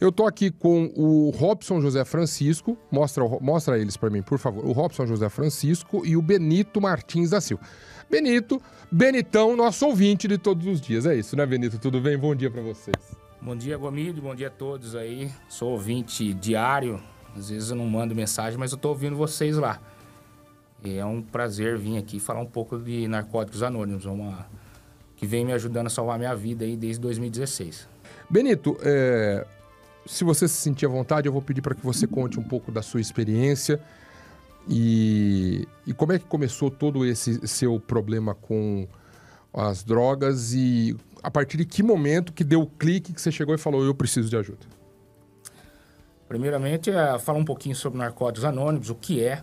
Eu tô aqui com o Robson José Francisco, mostra, mostra eles para mim, por favor. O Robson José Francisco e o Benito Martins da Silva. Benito, Benitão, nosso ouvinte de todos os dias. É isso, né, Benito? Tudo bem? Bom dia para vocês. Bom dia, Gomide. Bom dia a todos aí. Sou ouvinte diário. Às vezes eu não mando mensagem, mas eu tô ouvindo vocês lá. E é um prazer vir aqui falar um pouco de Narcóticos Anônimos, é uma que vem me ajudando a salvar minha vida aí desde 2016. Benito, é, se você se sentir à vontade, eu vou pedir para que você conte um pouco da sua experiência e, e como é que começou todo esse seu problema com as drogas e a partir de que momento que deu o clique que você chegou e falou, eu preciso de ajuda? Primeiramente, é falar um pouquinho sobre Narcóticos Anônimos, o que é.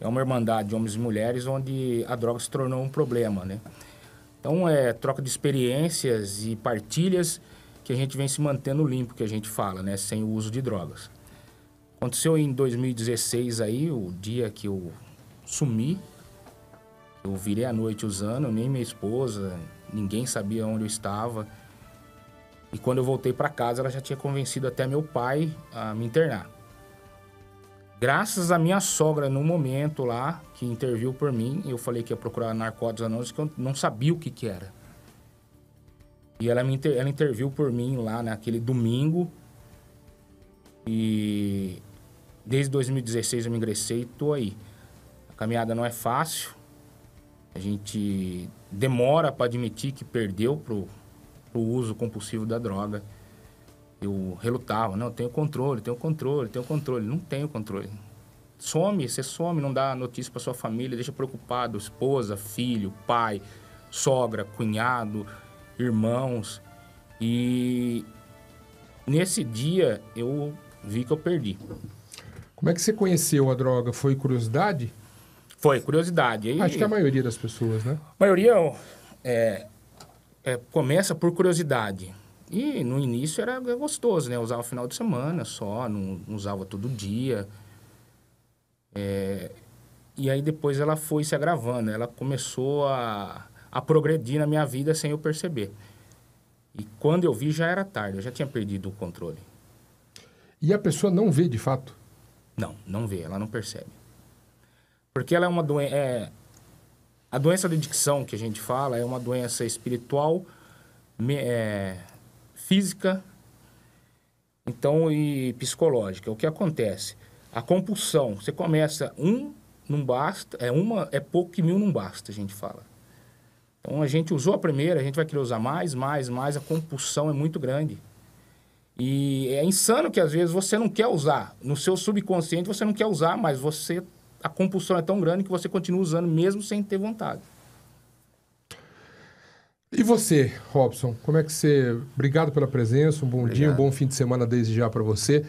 É uma irmandade de homens e mulheres onde a droga se tornou um problema, né? Então, é troca de experiências e partilhas que a gente vem se mantendo limpo, que a gente fala, né? Sem o uso de drogas. Aconteceu em 2016 aí, o dia que eu sumi, eu virei à noite usando, nem minha esposa, ninguém sabia onde eu estava. E quando eu voltei para casa, ela já tinha convencido até meu pai a me internar. Graças à minha sogra, no momento lá, que interviu por mim, eu falei que ia procurar narcóticos anônimos, que eu não sabia o que, que era. E ela, me inter... ela interviu por mim lá naquele domingo. E desde 2016 eu me ingressei e tô aí. A caminhada não é fácil. A gente demora para admitir que perdeu pro, pro uso compulsivo da droga. Eu relutava, não, eu tenho controle, tenho controle, tenho controle. Não tenho controle. Some, você some, não dá notícia para sua família, deixa preocupado, esposa, filho, pai, sogra, cunhado, irmãos. E nesse dia eu vi que eu perdi. Como é que você conheceu a droga? Foi curiosidade? Foi, curiosidade. E... Acho que a maioria das pessoas, né? A maioria é, é, começa por curiosidade. E no início era é gostoso, né? usava final de semana só, não, não usava todo dia. É, e aí depois ela foi se agravando. Né? Ela começou a a progredir na minha vida sem eu perceber. E quando eu vi, já era tarde, eu já tinha perdido o controle. E a pessoa não vê de fato? Não, não vê, ela não percebe. Porque ela é uma doença. É... A doença da dicção que a gente fala é uma doença espiritual, me... é... física, então e psicológica. O que acontece? A compulsão, você começa um não basta, é uma é pouco que mil não basta, a gente fala. Então a gente usou a primeira, a gente vai querer usar mais, mais, mais, a compulsão é muito grande. E é insano que às vezes você não quer usar, no seu subconsciente você não quer usar, mas você a compulsão é tão grande que você continua usando mesmo sem ter vontade. E você, Robson, como é que você. Obrigado pela presença, um bom Obrigado. dia, um bom fim de semana desde já para você.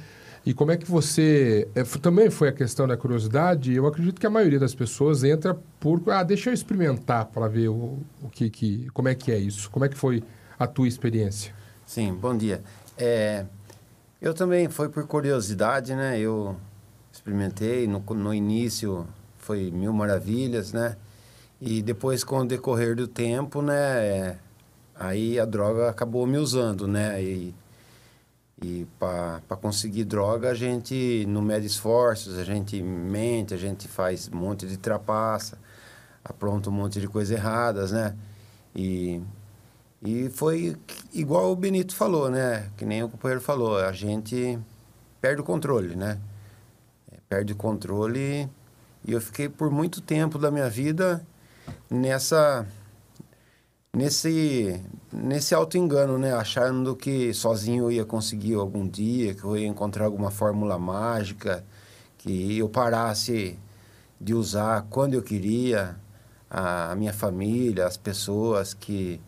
E como é que você. É, também foi a questão da curiosidade. Eu acredito que a maioria das pessoas entra por. Ah, deixa eu experimentar para ver o, o que, que. Como é que é isso? Como é que foi a tua experiência? Sim, bom dia. É, eu também foi por curiosidade, né? Eu experimentei. No, no início foi mil maravilhas, né? E depois, com o decorrer do tempo, né? É, aí a droga acabou me usando, né? E e para conseguir droga, a gente não mede esforços, a gente mente, a gente faz um monte de trapaça, apronta um monte de coisas erradas, né? E, e foi igual o Benito falou, né? Que nem o companheiro falou, a gente perde o controle, né? É, perde o controle e eu fiquei por muito tempo da minha vida nessa nesse nesse auto engano, né, achando que sozinho eu ia conseguir algum dia, que eu ia encontrar alguma fórmula mágica, que eu parasse de usar quando eu queria a, minha família, as pessoas que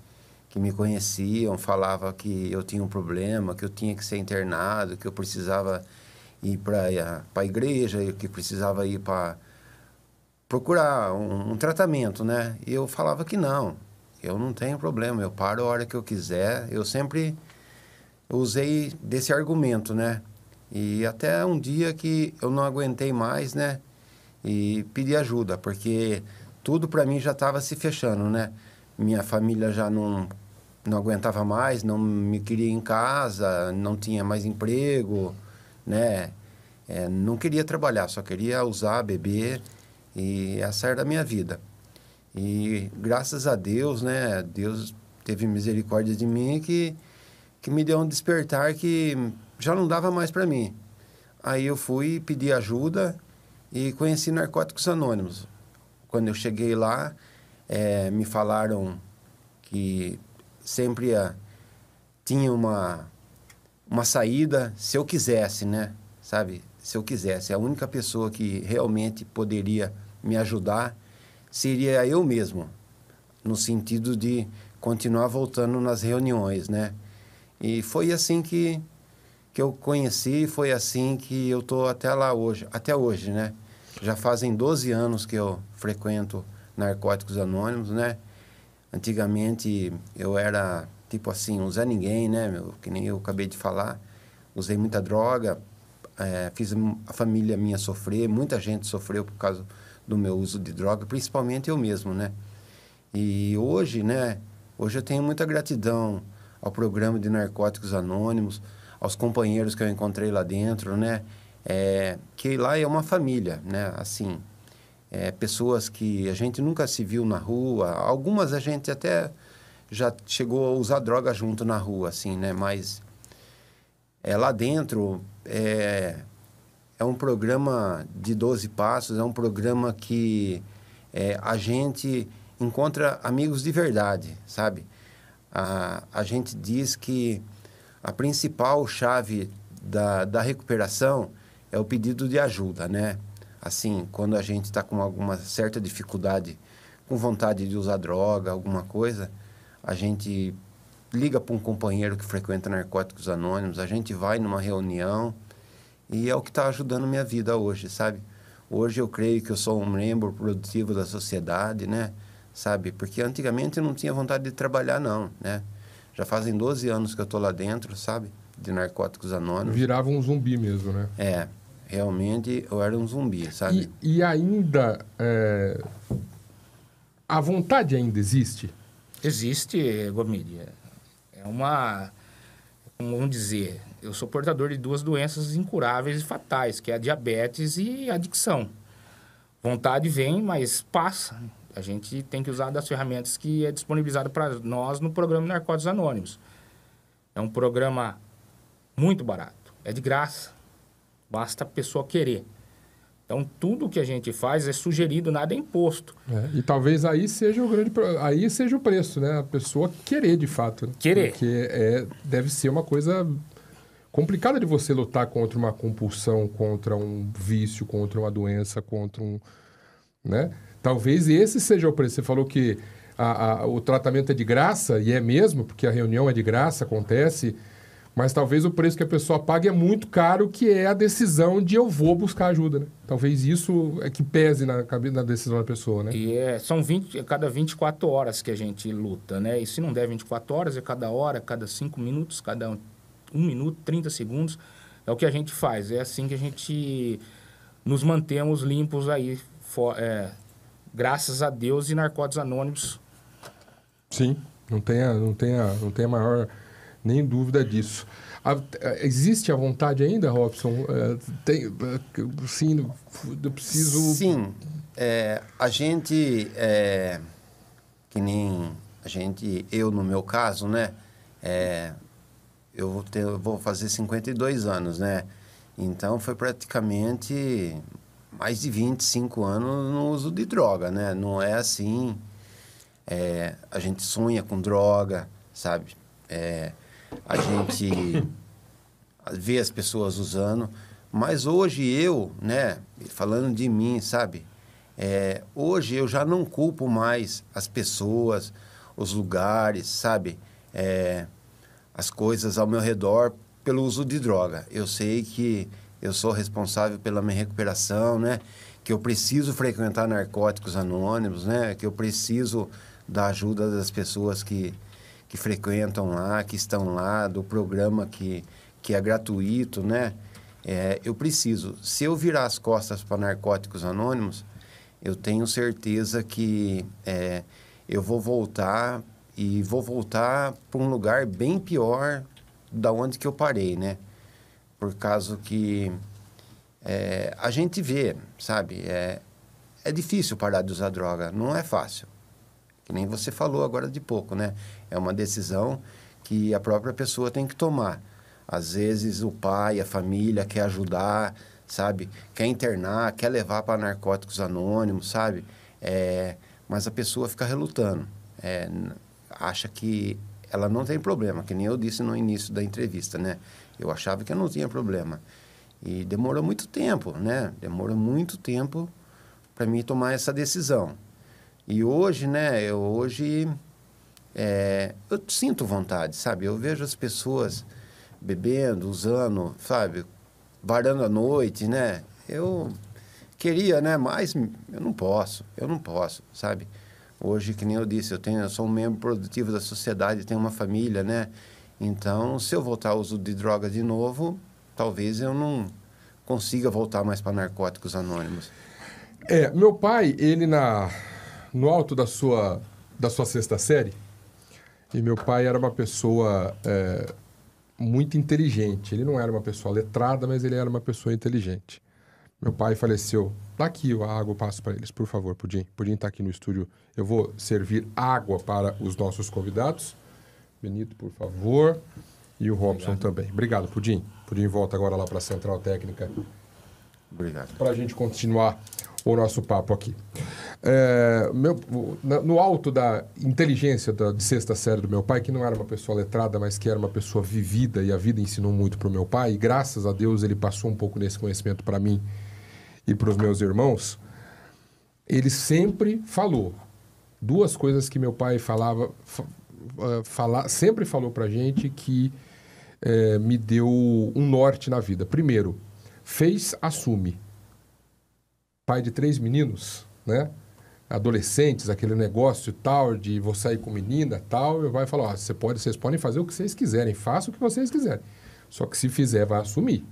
que me conheciam, falava que eu tinha um problema, que eu tinha que ser internado, que eu precisava ir para a igreja, que precisava ir para procurar um, um tratamento, né? E eu falava que não, eu não tenho problema, eu paro a hora que eu quiser. Eu sempre usei desse argumento, né? E até um dia que eu não aguentei mais, né? E pedi ajuda, porque tudo para mim já estava se fechando, né? Minha família já não não aguentava mais, não me queria em casa, não tinha mais emprego, né? É, não queria trabalhar, só queria usar, beber e essa era a minha vida. E graças a Deus, né? Deus teve misericórdia de mim que, que me deu um despertar que já não dava mais para mim. Aí eu fui pedir ajuda e conheci Narcóticos Anônimos. Quando eu cheguei lá, é, me falaram que sempre a, ah, tinha uma, uma saída, se eu quisesse, né? Sabe? Se eu quisesse. É a única pessoa que realmente poderia me ajudar seria eu mesmo, no sentido de continuar voltando nas reuniões, né? E foi assim que, que eu conheci, foi assim que eu tô até lá hoje, até hoje, né? Já fazem 12 anos que eu frequento Narcóticos Anônimos, né? Antigamente eu era tipo assim, um Zé Ninguém, né? Meu, que nem eu acabei de falar. Usei muita droga, é, fiz a família minha sofrer, muita gente sofreu por causa do meu uso de droga, principalmente eu mesmo, né? E hoje, né? Hoje eu tenho muita gratidão ao programa de Narcóticos Anônimos, aos companheiros que eu encontrei lá dentro, né? É, que lá é uma família, né? Assim, é, pessoas que a gente nunca se viu na rua, algumas a gente até já chegou a usar droga junto na rua, assim, né? Mas é, lá dentro, é, é um programa de 12 passos, é um programa que é, a gente encontra amigos de verdade, sabe? A, a gente diz que a principal chave da, da recuperação é o pedido de ajuda, né? Assim, quando a gente está com alguma certa dificuldade, com vontade de usar droga, alguma coisa, a gente liga para um companheiro que frequenta Narcóticos Anônimos, a gente vai numa reunião, e é o que está ajudando minha vida hoje, sabe? Hoje eu creio que eu sou um membro produtivo da sociedade, né? Sabe? Porque antigamente eu não tinha vontade de trabalhar, não, né? Já fazem 12 anos que eu estou lá dentro, sabe? De Narcóticos Anônimos. Virava um zumbi mesmo, né? É. Realmente eu era um zumbi, sabe? E, e ainda. É... A vontade ainda existe? Existe, Gomídia. É uma vamos dizer, eu sou portador de duas doenças incuráveis e fatais, que é a diabetes e a adicção. Vontade vem, mas passa. A gente tem que usar das ferramentas que é disponibilizado para nós no programa Narcóticos Anônimos. É um programa muito barato, é de graça. Basta a pessoa querer. Então, tudo que a gente faz é sugerido, nada é imposto. É, e talvez aí seja o grande aí seja o preço, né? A pessoa querer de fato. Né? Querer. Porque é, deve ser uma coisa complicada de você lutar contra uma compulsão, contra um vício, contra uma doença, contra um. Né? Talvez esse seja o preço. Você falou que a, a, o tratamento é de graça, e é mesmo, porque a reunião é de graça, acontece. Mas talvez o preço que a pessoa paga é muito caro, que é a decisão de eu vou buscar ajuda, né? Talvez isso é que pese na, da decisão da pessoa, né? E é, são 20, é cada 24 horas que a gente luta, né? E se não der 24 horas, é cada hora, cada 5 minutos, cada 1 um, minuto, 30 segundos. É o que a gente faz. É assim que a gente nos mantemos limpos aí, for, é, graças a Deus e Narcóticos Anônimos. Sim, não tenha, não tenha, não tenha maior nem dúvida disso. A, eh, existe a vontade ainda, Robson? É, tem, eh, sim, eu preciso. Sim, é, a gente, é, que nem a gente, eu no meu caso, né? É, eu vou, ter, vou fazer 52 anos, né? Então foi praticamente mais de 25 anos no uso de droga, né? Não é assim. É, a gente sonha com droga, sabe? É, a gente vê as pessoas usando. Mas hoje eu, né, falando de mim, sabe? É, hoje eu já não culpo mais as pessoas, os lugares, sabe? É, as coisas ao meu redor pelo uso de droga. Eu sei que eu sou responsável pela minha recuperação, né? Que eu preciso frequentar narcóticos anônimos, né? Que eu preciso da ajuda das pessoas que que frequentam lá, que estão lá, do programa que, que é gratuito, né? É, eu preciso. Se eu virar as costas para Narcóticos Anônimos, eu tenho certeza que é, eu vou voltar e vou voltar para um lugar bem pior da onde que eu parei, né? Por causa que é, a gente vê, sabe? É, é difícil parar de usar droga, não é fácil. Que nem você falou agora de pouco, né? É uma decisão que a própria pessoa tem que tomar. Às vezes o pai, a família quer ajudar, sabe? Quer internar, quer levar para narcóticos anônimos, sabe? É, mas a pessoa fica relutando. É, acha que ela não tem problema, que nem eu disse no início da entrevista, né? Eu achava que eu não tinha problema. E demorou muito tempo, né? Demorou muito tempo para mim tomar essa decisão. E hoje, né? Eu hoje é, eu sinto vontade, sabe? Eu vejo as pessoas bebendo, usando, sabe? Varando a noite, né? Eu queria, né? Mas eu não posso, eu não posso, sabe? Hoje, que nem eu disse, eu, tenho, eu sou um membro produtivo da sociedade, tenho uma família, né? Então, se eu voltar ao uso de drogas de novo, talvez eu não consiga voltar mais para narcóticos anônimos. É, meu pai, ele na no alto da sua da sua sexta série, e meu pai era uma pessoa é, muito inteligente. Ele não era uma pessoa letrada, mas ele era uma pessoa inteligente. Meu pai faleceu. Tá aqui a água, eu passo para eles, por favor, Pudim. Pudim está aqui no estúdio. Eu vou servir água para os nossos convidados. Benito, por favor. E o Robson Obrigado. também. Obrigado, Pudim. Pudim volta agora lá para a Central Técnica. Obrigado. Para a gente continuar o nosso papo aqui. É, meu, no alto da inteligência da, de sexta série do meu pai, que não era uma pessoa letrada, mas que era uma pessoa vivida e a vida ensinou muito para o meu pai, e graças a Deus ele passou um pouco desse conhecimento para mim e para os meus irmãos, ele sempre falou duas coisas que meu pai falava, é, fala, sempre falou para gente que é, me deu um norte na vida. Primeiro, fez, assume pai de três meninos, né? Adolescentes, aquele negócio tal de vou sair com menina tal, eu vai falar, ó, você pode, vocês podem fazer o que vocês quiserem, faça o que vocês quiserem. Só que se fizer, vai assumir.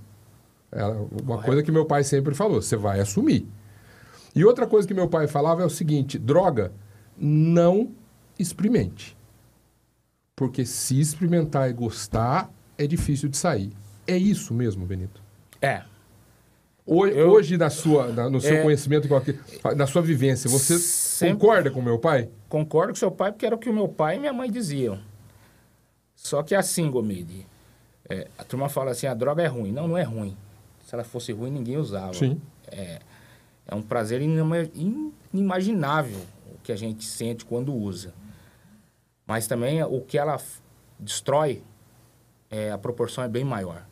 É uma coisa que meu pai sempre falou, você vai assumir. E outra coisa que meu pai falava é o seguinte: droga, não experimente. Porque se experimentar e gostar, é difícil de sair. É isso mesmo, Benito. É, Hoje, eu... hoje na sua, na, no seu é... conhecimento, na sua vivência, você concorda com meu pai? Concordo com seu pai, porque era o que o meu pai e minha mãe diziam. Só que é assim, Gomide, é, a turma fala assim, a droga é ruim. Não, não é ruim. Se ela fosse ruim, ninguém usava. Sim. É, é um prazer inimaginável o que a gente sente quando usa. Mas também o que ela destrói, é, a proporção é bem maior.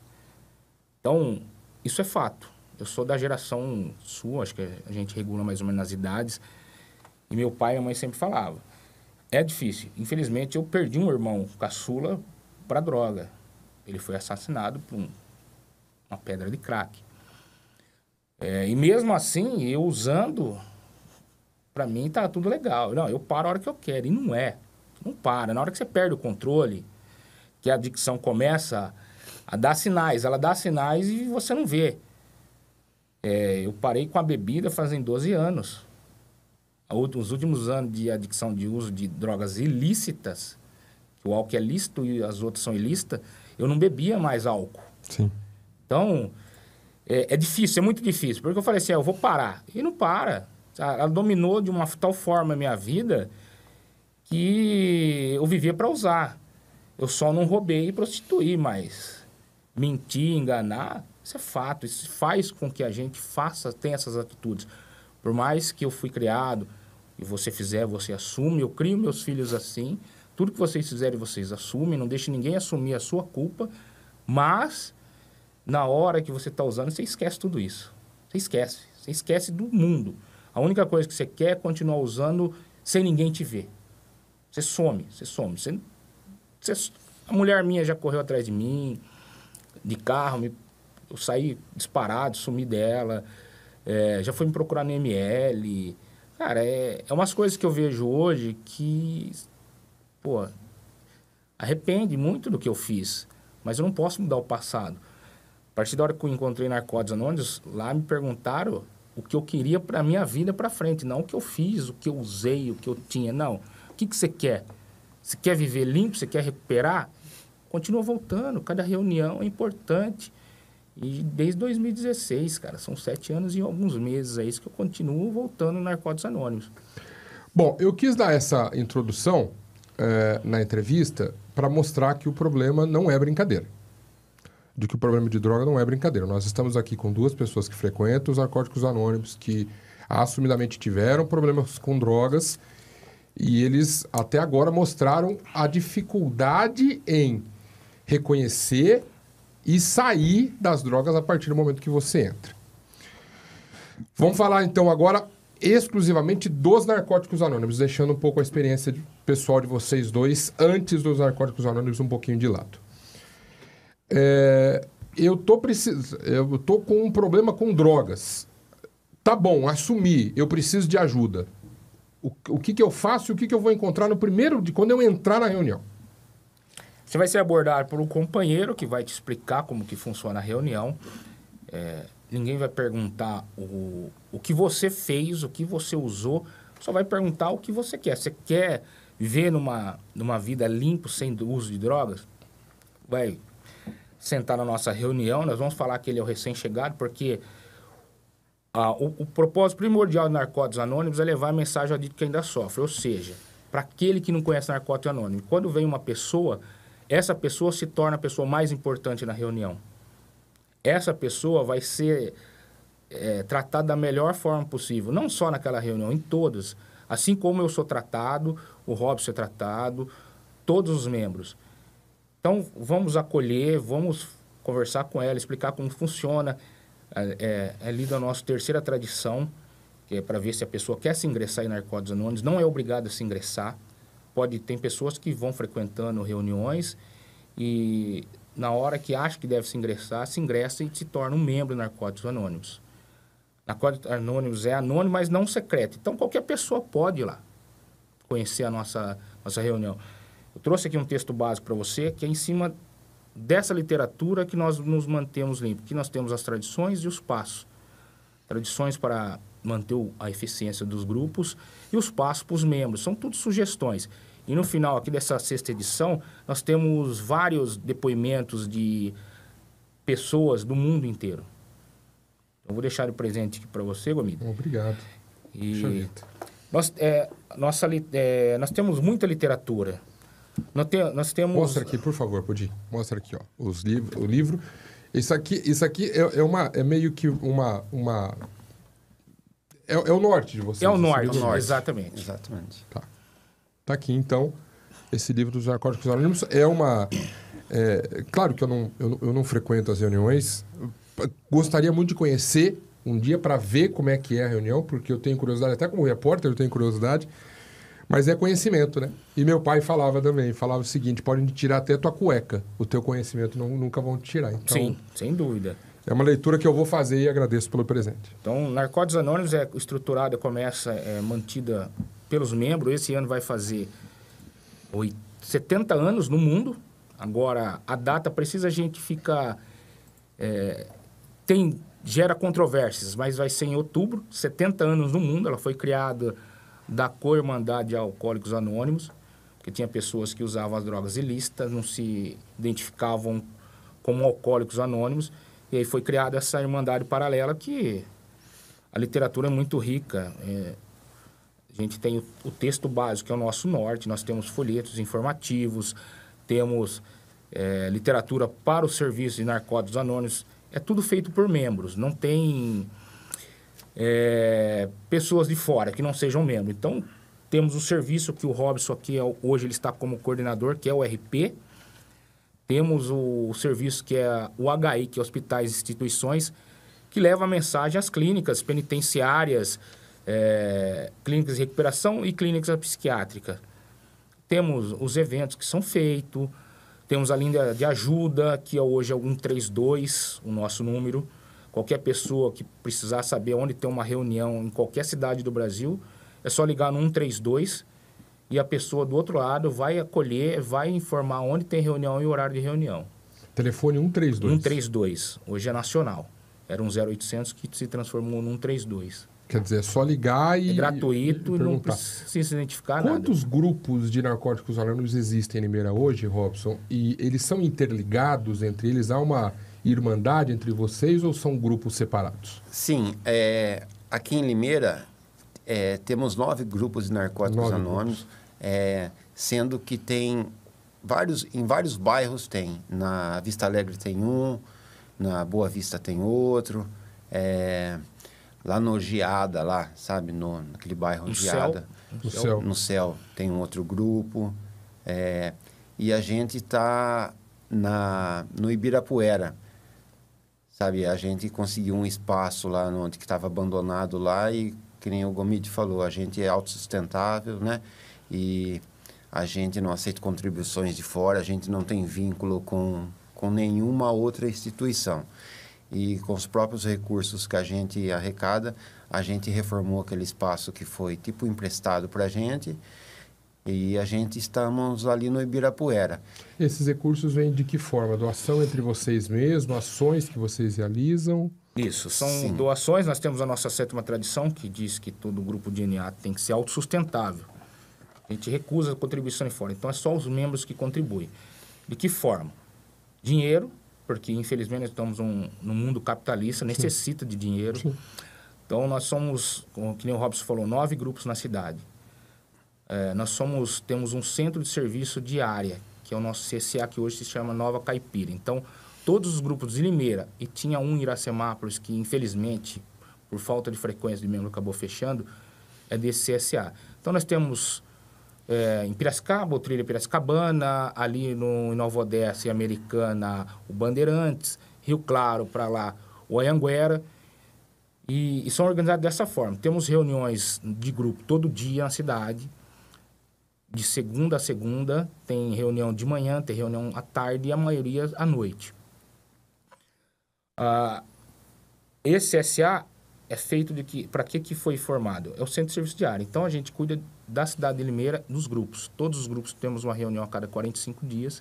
Então, isso é fato. Eu sou da geração sua, acho que a gente regula mais ou menos as idades. E meu pai e a mãe sempre falavam. É difícil. Infelizmente, eu perdi um irmão caçula para droga. Ele foi assassinado por um, uma pedra de crack. É, e mesmo assim, eu usando, para mim tá tudo legal. Não, eu paro a hora que eu quero. E não é. Não para. Na hora que você perde o controle, que a adicção começa a dar sinais, ela dá sinais e você não vê. É, eu parei com a bebida fazem 12 anos. Os últimos anos de adicção de uso de drogas ilícitas, o álcool é lícito e as outras são ilícitas, eu não bebia mais álcool. Sim. Então, é, é, difícil, é muito difícil. Porque eu falei assim, ah, eu vou parar. E não para. Ela dominou de uma tal forma a minha vida que eu vivia para usar. Eu só não roubei e prostituí, mas mentir, enganar, isso é fato, isso faz com que a gente faça, tenha essas atitudes. Por mais que eu fui criado, e você fizer, você assume, eu crio meus filhos assim, tudo que vocês fizerem, vocês assumem, não deixe ninguém assumir a sua culpa, mas na hora que você está usando, você esquece tudo isso. Você esquece, você esquece do mundo. A única coisa que você quer é continuar usando sem ninguém te ver. Você some, você some. Você, você, a mulher minha já correu atrás de mim, de carro, me eu saí disparado, sumi dela. É, já foi me procurar no ML. Cara, é, é umas coisas que eu vejo hoje que, pô, arrepende muito do que eu fiz. Mas eu não posso mudar o passado. A partir da hora que eu encontrei Narcóticos Anônimos, lá me perguntaram o que eu queria para minha vida para frente, não o que eu fiz, o que eu usei, o que eu tinha, não. O que, que você quer? Você quer viver limpo? Você quer recuperar? Continua voltando. Cada reunião é importante. E desde 2016, cara, são sete anos e alguns meses. É isso que eu continuo voltando no Narcóticos Anônimos. Bom, eu quis dar essa introdução é, na entrevista para mostrar que o problema não é brincadeira. De que o problema de droga não é brincadeira. Nós estamos aqui com duas pessoas que frequentam os narcóticos anônimos, que assumidamente tiveram problemas com drogas e eles até agora mostraram a dificuldade em reconhecer e sair das drogas a partir do momento que você entra. Vamos falar então agora exclusivamente dos narcóticos anônimos, deixando um pouco a experiência pessoal de vocês dois antes dos narcóticos anônimos um pouquinho de lado. É, eu tô eu tô com um problema com drogas. Tá bom, assumi, eu preciso de ajuda. O, o que, que eu faço e o que, que eu vou encontrar no primeiro de quando eu entrar na reunião? Você vai ser abordado por um companheiro que vai te explicar como que funciona a reunião. É, ninguém vai perguntar o, o que você fez, o que você usou, só vai perguntar o que você quer. Você quer viver numa, numa vida limpa, sem uso de drogas? Vai sentar na nossa reunião, nós vamos falar que ele é o recém-chegado, porque ah, o, o, propósito primordial do Narcóticos Anônimos é levar a mensagem ao dito que ainda sofre, ou seja, para aquele que não conhece Narcóticos Anônimos. Quando vem uma pessoa essa pessoa se torna a pessoa mais importante na reunião. Essa pessoa vai ser é, tratada da melhor forma possível, não só naquela reunião, em todas. Assim como eu sou tratado, o Robson é tratado, todos os membros. Então, vamos acolher, vamos conversar com ela, explicar como funciona. É, é, é ali nossa terceira tradição, que é para ver se a pessoa quer se ingressar em Narcóticos Anônimos. Não é obrigada a se ingressar, pode tem pessoas que vão frequentando reuniões e na hora que acha que deve se ingressar, se ingressa e se torna um membro do Narcóticos Anônimos. Narcóticos Anônimos é anônimo, mas não secreto. Então qualquer pessoa pode ir lá conhecer a nossa nossa reunião. Eu trouxe aqui um texto básico para você, que é em cima dessa literatura que nós nos mantemos limpos, que nós temos as tradições e os passos. Tradições para manter a eficiência dos grupos e os passos para os membros. São tudo sugestões. E no final aqui dessa sexta edição, nós temos vários depoimentos de pessoas do mundo inteiro. Eu vou deixar o presente aqui para você, Gomita. Obrigado. E nós, é, nossa, é, nós temos muita literatura. Nós, te, nós temos... Mostra aqui, por favor, Pudim. Mostra aqui, ó, os liv o livro. Isso aqui, isso aqui é, é, uma, é meio que uma, uma é, é, o norte de vocês. É o norte, norte. exatamente. Exatamente. Tá. tá aqui, então, esse livro dos dos Anônimos. É uma... É, claro que eu não, eu, eu não frequento as reuniões. Gostaria muito de conhecer um dia para ver como é que é a reunião, porque eu tenho curiosidade, até como repórter eu tenho curiosidade, mas é conhecimento, né? E meu pai falava também, falava o seguinte, podem tirar até tua cueca, o teu conhecimento não, nunca vão te tirar. Então... Sim, sem dúvida. É uma leitura que eu vou fazer e agradeço pelo presente. Então, Narcóticos Anônimos é estruturada, começa, é mantida pelos membros. Esse ano vai fazer 70 anos no mundo. Agora, a data precisa a gente ficar... É, tem, gera controvérsias, mas vai ser em outubro, 70 anos no mundo. Ela foi criada da co-irmandade de Alcoólicos Anônimos, porque tinha pessoas que usavam as drogas ilícitas, não se identificavam como alcoólicos anônimos. E aí foi criada essa Irmandade Paralela, que a literatura é muito rica. É, a gente tem o, o, texto básico, que é o nosso norte, nós temos folhetos informativos, temos é, literatura para o serviço de narcóticos anônimos. É tudo feito por membros, não tem é, pessoas de fora que não sejam membros. Então, temos o serviço que o Robson aqui, é, hoje ele está como coordenador, que é o RP, temos o, o serviço que é o HI, que é Hospitais e Instituições, que leva a mensagem às clínicas penitenciárias, é, clínicas de recuperação e clínicas psiquiátricas. Temos os eventos que são feitos, temos a linha de ajuda, que é hoje é o 132, o nosso número. Qualquer pessoa que precisar saber onde tem uma reunião em qualquer cidade do Brasil, é só ligar no 132 e a pessoa do outro lado vai acolher, vai informar onde tem reunião e horário de reunião. Telefone 132. 132. Hoje é nacional. Era um 0800 que se transformou num 132. Quer dizer, é só ligar e. É gratuito, e não precisa se identificar Quantos nada. grupos de narcóticos anônimos existem em Limeira hoje, Robson? E eles são interligados entre eles? Há uma irmandade entre vocês ou são grupos separados? Sim. É, aqui em Limeira, é, temos nove grupos de narcóticos nove anônimos. Grupos é, sendo que tem vários, em vários bairros tem. Na Vista Alegre tem um, na Boa Vista tem outro. É, lá no Giada, lá, sabe? No, naquele bairro no Giada. Céu. No, céu. no céu. Tem um outro grupo. É, e a gente está no Ibirapuera. Sabe, a gente conseguiu um espaço lá onde que estava abandonado lá e, que nem o Gomide falou, a gente é autossustentável, né? e a gente não aceita contribuições de fora, a gente não tem vínculo com, com nenhuma outra instituição. E com os próprios recursos que a gente arrecada, a gente reformou aquele espaço que foi tipo emprestado para a gente e a gente estamos ali no Ibirapuera. Esses recursos vêm de que forma? Doação entre vocês mesmos, ações que vocês realizam? Isso, são Sim. doações. Nós temos a nossa sétima tradição que diz que todo grupo de NA tem que ser autossustentável. A gente recusa a contribuição de fora. Então, é só os membros que contribuem. De que forma? Dinheiro, porque infelizmente nós estamos um, num mundo capitalista, necessita Sim. de dinheiro. Sim. Então, nós somos, como que nem o Robson falou, nove grupos na cidade. É, nós somos, temos um centro de serviço de área, que é o nosso CCA, que hoje se chama Nova Caipira. Então, todos os grupos de Limeira, e tinha um em Iracemápolis, que infelizmente, por falta de frequência de membro, acabou fechando, é desse CSA. Então, nós temos é, em Piracicaba, o Trilha é Piracicabana, ali no, em Nova Odessa e Americana, o Bandeirantes, Rio Claro para lá, o Anhanguera. E, e, são organizados dessa forma. Temos reuniões de grupo todo dia na cidade, de segunda a segunda, tem reunião de manhã, tem reunião à tarde e a maioria à noite. Ah, esse SA é feito de que para que que foi formado? É o centro de serviço diário. Então a gente cuida da cidade de Limeira nos grupos. Todos os grupos temos uma reunião a cada 45 dias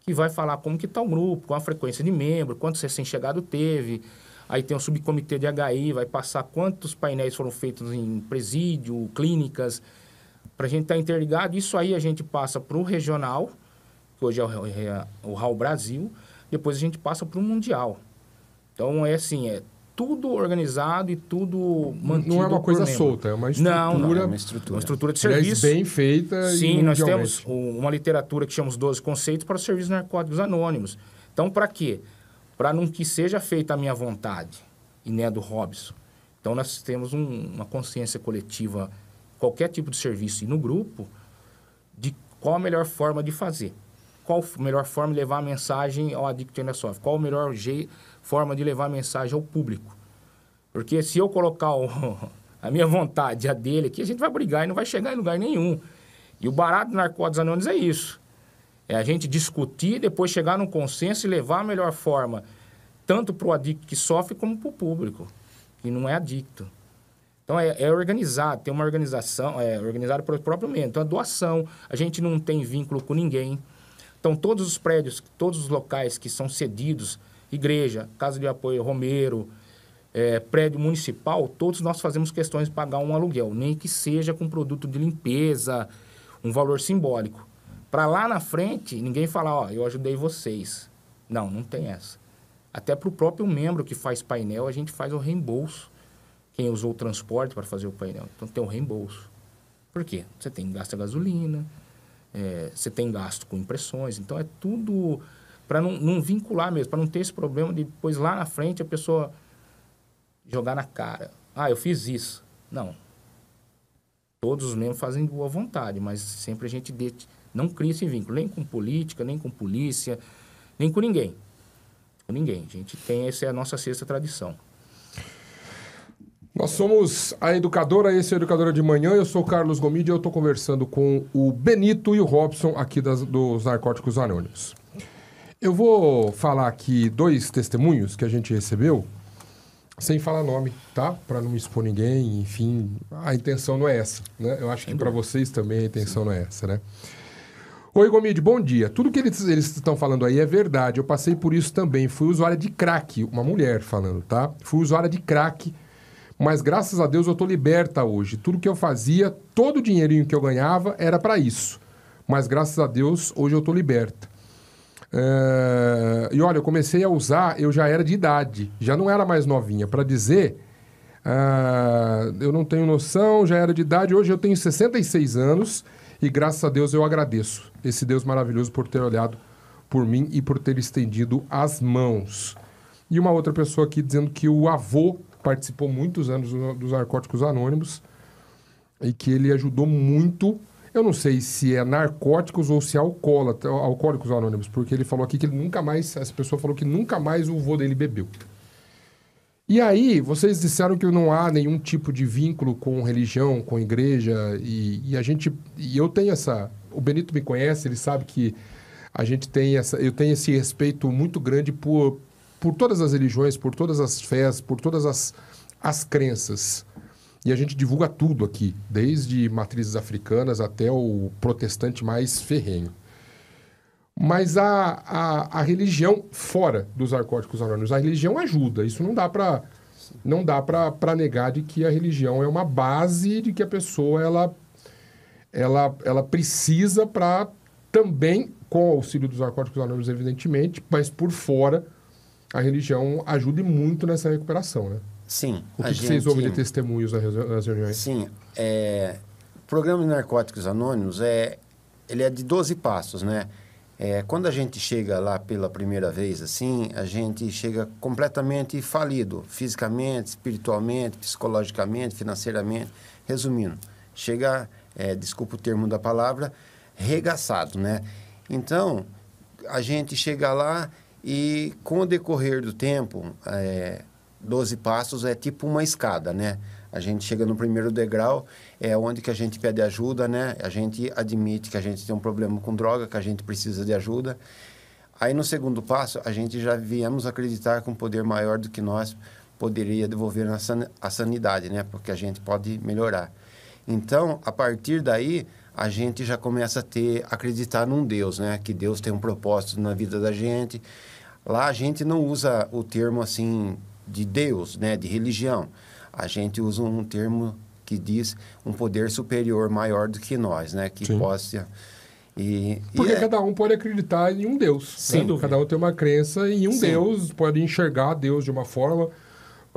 que vai falar como que está o grupo, com a frequência de membro, quantos recém-chegado teve. Aí tem um subcomitê de HI, vai passar quantos painéis foram feitos em presídio, clínicas, para a gente estar tá interligado. Isso aí a gente passa para o regional, que hoje é o, é o RAL Brasil, depois a gente passa para o mundial. Então é assim, é tudo organizado e tudo mantido. Não é uma coisa membro. solta, é uma estrutura. Não, não, é uma estrutura. Uma estrutura de serviço. Aliás, bem feita. Sim, nós temos uma literatura que chama os 12 conceitos para os serviços narcóticos anônimos. Então, para quê? Para não que seja feita a minha vontade e nem é a do Robson. Então, nós temos um, uma consciência coletiva, qualquer tipo de serviço e no grupo, de qual a melhor forma de fazer. Qual a melhor forma de levar a mensagem ao adicto endossoft? Qual o melhor jeito forma de levar a mensagem ao público. Porque se eu colocar o, a minha vontade, a dele aqui, a gente vai brigar e não vai chegar em lugar nenhum. E o barato do Narcóticos Anônimos é isso. É a gente discutir, depois chegar num consenso e levar a melhor forma, tanto para o adicto que sofre, como para o público, que não é adicto. Então, é, é organizado, tem uma organização, é organizado propriamente. Então, a é doação, a gente não tem vínculo com ninguém. Então, todos os prédios, todos os locais que são cedidos igreja, casa de apoio, Romero, é, prédio municipal, todos nós fazemos questões de pagar um aluguel, nem que seja com produto de limpeza, um valor simbólico. Para lá na frente, ninguém falar, ó, eu ajudei vocês. Não, não tem essa. Até para o próprio membro que faz painel, a gente faz o reembolso. Quem usou o transporte para fazer o painel, então tem o reembolso. Por quê? Você tem gasto a gasolina, é, você tem gasto com impressões, então é tudo para não, não, vincular mesmo, para não ter esse problema de depois lá na frente a pessoa jogar na cara. Ah, eu fiz isso. Não. Todos os membros fazem boa vontade, mas sempre a gente de, não cria esse vínculo, nem com política, nem com polícia, nem com ninguém. Com ninguém. A gente tem, essa é a nossa sexta tradição. Nós somos a Educadora, esse é a Educadora de Manhã. Eu sou Carlos Gomide e eu estou conversando com o Benito e o Robson aqui das, dos Narcóticos Anônimos. Eu vou falar aqui dois testemunhos que a gente recebeu, sem falar nome, tá? Para não expor ninguém, enfim, a intenção não é essa, né? Eu acho que para vocês também a intenção Sim. não é essa, né? Oi, Gomide, bom dia. Tudo que eles, eles estão falando aí é verdade. Eu passei por isso também. Fui usuária de crack, uma mulher falando, tá? Fui usuária de crack, mas graças a Deus eu estou liberta hoje. Tudo que eu fazia, todo o dinheirinho que eu ganhava era para isso. Mas graças a Deus hoje eu estou liberta. Eh, e olha, eu comecei a usar, eu já era de idade, já não era mais novinha. Para dizer, uh, eu não tenho noção, já era de idade. Hoje eu tenho 66 anos e graças a Deus eu agradeço esse Deus maravilhoso por ter olhado por mim e por ter estendido as mãos. E uma outra pessoa aqui dizendo que o avô participou muitos anos dos Narcóticos Anônimos e que ele ajudou muito eu não sei se é narcóticos ou se é alcoólatra, alcoólicos anônimos, porque ele falou aqui que ele nunca mais, essa pessoa falou que nunca mais o vô dele bebeu. E aí, vocês disseram que não há nenhum tipo de vínculo com religião, com igreja, e, e a gente. E eu tenho essa. O Benito me conhece, ele sabe que a gente tem essa. Eu tenho esse respeito muito grande por, por todas as religiões, por todas as fés, por todas as, as crenças. E a gente divulga tudo aqui, desde matrizes africanas até o protestante mais ferrenho. Mas a, a, a religião, fora dos narcóticos anônimos, a religião ajuda. Isso não dá para não dá para negar de que a religião é uma base de que a pessoa ela ela, ela precisa para também com o auxílio dos narcóticos anônimos evidentemente, mas por fora a religião ajuda muito nessa recuperação, né? Sim. O que, que gente... vocês ouvem de testemunhos nas reuniões? Sim. É... O programa de Narcóticos Anônimos é... Ele é de 12 passos, né? É, quando a gente chega lá pela primeira vez, assim, a gente chega completamente falido, fisicamente, espiritualmente, psicologicamente, financeiramente. Resumindo, chega, é, desculpa o termo da palavra, regaçado, né? Então, a gente chega lá e, com o decorrer do tempo, é, 12 passos é tipo uma escada, né? A gente chega no primeiro degrau, é onde que a gente pede ajuda, né? A gente admite que a gente tem um problema com droga, que a gente precisa de ajuda. Aí no segundo passo, a gente já viemos acreditar que um poder maior do que nós poderia devolver a sanidade, né? Porque a gente pode melhorar. Então, a partir daí, a gente já começa a ter acreditar num Deus, né? Que Deus tem um propósito na vida da gente. Lá a gente não usa o termo assim de Deus, né, de religião. A gente usa um termo que diz um poder superior maior do que nós, né, que Sim. possa e, Porque e é... cada um pode acreditar em um Deus. Né? Sim. Né? Cada um tem uma crença em um Sim. Deus, pode enxergar Deus de uma forma.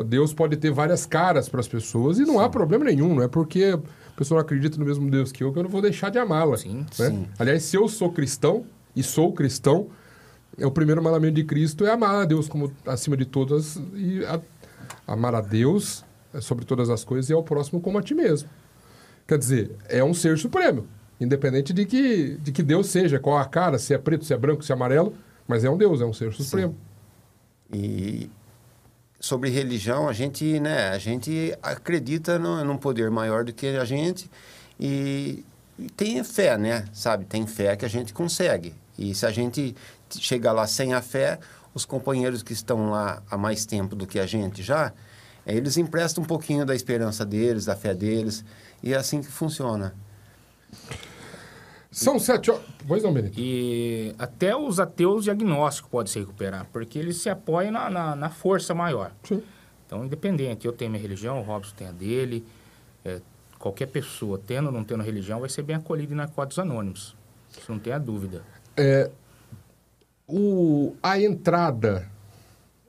Deus pode ter várias caras para as pessoas e não Sim. há problema nenhum, não é porque a pessoa não acredita no mesmo Deus que eu que eu não vou deixar de amá-la. Né? Aliás, se eu sou cristão e sou cristão, é o primeiro mandamento de Cristo é amar a Deus como acima de todas e a, amar a Deus é, sobre todas as coisas e ao próximo como a ti mesmo. Quer dizer, é um ser supremo, independente de que de que Deus seja, qual a cara, se é preto, se é branco, se é amarelo, mas é um Deus, é um ser supremo. Sim. E sobre religião, a gente, né, a gente acredita no, num poder maior do que a gente e, e tem fé, né? Sabe, tem fé que a gente consegue. E se a gente chega lá sem a fé, os companheiros que estão lá há mais tempo do que a gente já, eh, eles emprestam um pouquinho da esperança deles, da fé deles, e é assim que funciona. São sete horas. Pois não, Benito. E até os ateus diagnósticos podem se recuperar, porque eles se apoiam na, na, na força maior. Sim. Então, independente, eu tenho minha religião, o Robson tem a dele, é, qualquer pessoa, tendo ou não tendo religião, vai ser bem acolhido na Narcóticos Anônimos. Isso não tem a dúvida. É, o, a entrada,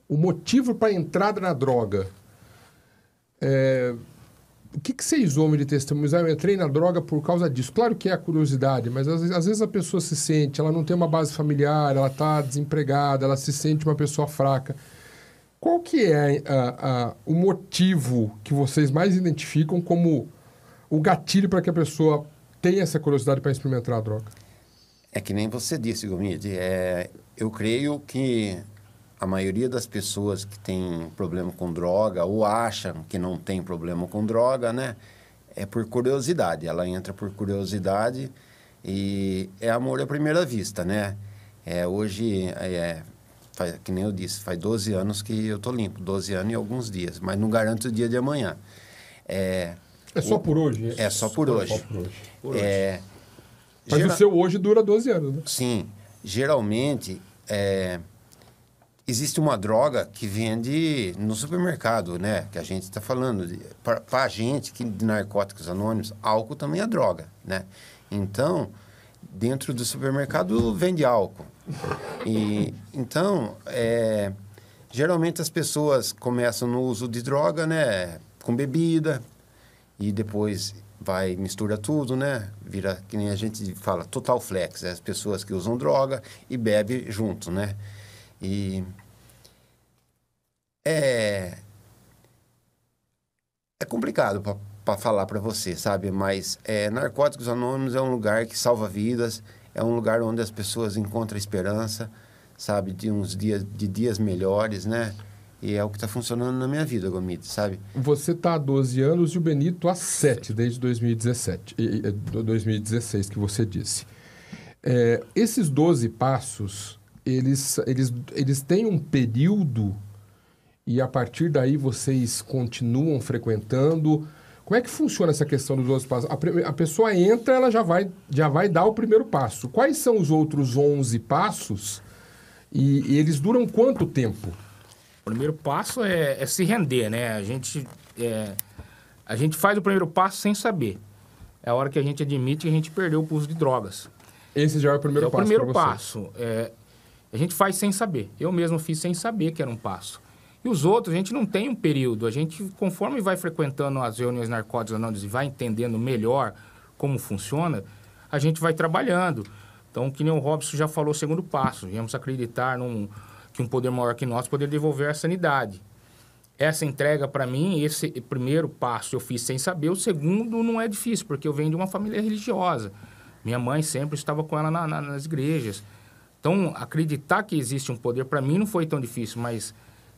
o motivo para a entrada na droga. É, o que, que vocês homens de testemunhos? Ah, eu entrei na droga por causa disso. Claro que é a curiosidade, mas às, às vezes a pessoa se sente, ela não tem uma base familiar, ela está desempregada, ela se sente uma pessoa fraca. Qual que é a, a, o motivo que vocês mais identificam como o gatilho para que a pessoa tenha essa curiosidade para experimentar a droga? É que nem você disse, Gomide, é, eu creio que a maioria das pessoas que tem problema com droga ou acham que não tem problema com droga, né? É por curiosidade. Ela entra por curiosidade e é amor à primeira vista, né? É, hoje, é, é faz, que nem eu disse, faz 12 anos que eu tô limpo. 12 anos e alguns dias, mas não garanto o dia de amanhã. É, é só por hoje? É, é só por hoje. Só por hoje. Por hoje. É, mas gera... o seu hoje dura 12 anos, né? Sim. Sim geralmente é, existe uma droga que vende no supermercado, né? Que a gente está falando. Para a gente que de narcóticos anônimos, álcool também é droga, né? Então, dentro do supermercado vende álcool. E então, é, geralmente as pessoas começam no uso de droga, né? Com bebida e depois vai, mistura tudo, né? Vira, que nem a gente fala, total flex, é as pessoas que usam droga e bebe junto, né? E é é complicado para falar para você, sabe? Mas é, Narcóticos Anônimos é um lugar que salva vidas, é um lugar onde as pessoas encontram esperança, sabe? De uns dias, de dias melhores, né? E é o que está funcionando na minha vida, Gomito, sabe? Você está há 12 anos e o Benito há 7, desde 2017, 2016, que você disse. É, esses 12 passos, eles, eles, eles têm um período e a partir daí vocês continuam frequentando. Como é que funciona essa questão dos 12 passos? A, a pessoa entra, ela já vai, já vai dar o primeiro passo. Quais são os outros 11 passos? E, e eles duram quanto tempo? O primeiro passo é, é se render, né? A gente, é, a gente faz o primeiro passo sem saber. É a hora que a gente admite que a gente perdeu o pulso de drogas. Esse já é o primeiro é passo. É o primeiro passo. É, a gente faz sem saber. Eu mesmo fiz sem saber que era um passo. E os outros, a gente não tem um período. A gente, conforme vai frequentando as reuniões narcóticas anônimas e vai entendendo melhor como funciona, a gente vai trabalhando. Então, que nem o Robson já falou, segundo passo. Viemos acreditar num, que um poder maior que nós poder devolver a sanidade. Essa entrega, para mim, esse primeiro passo eu fiz sem saber, o segundo não é difícil, porque eu venho de uma família religiosa. Minha mãe sempre estava com ela na, na, nas igrejas. Então, acreditar que existe um poder, para mim, não foi tão difícil, mas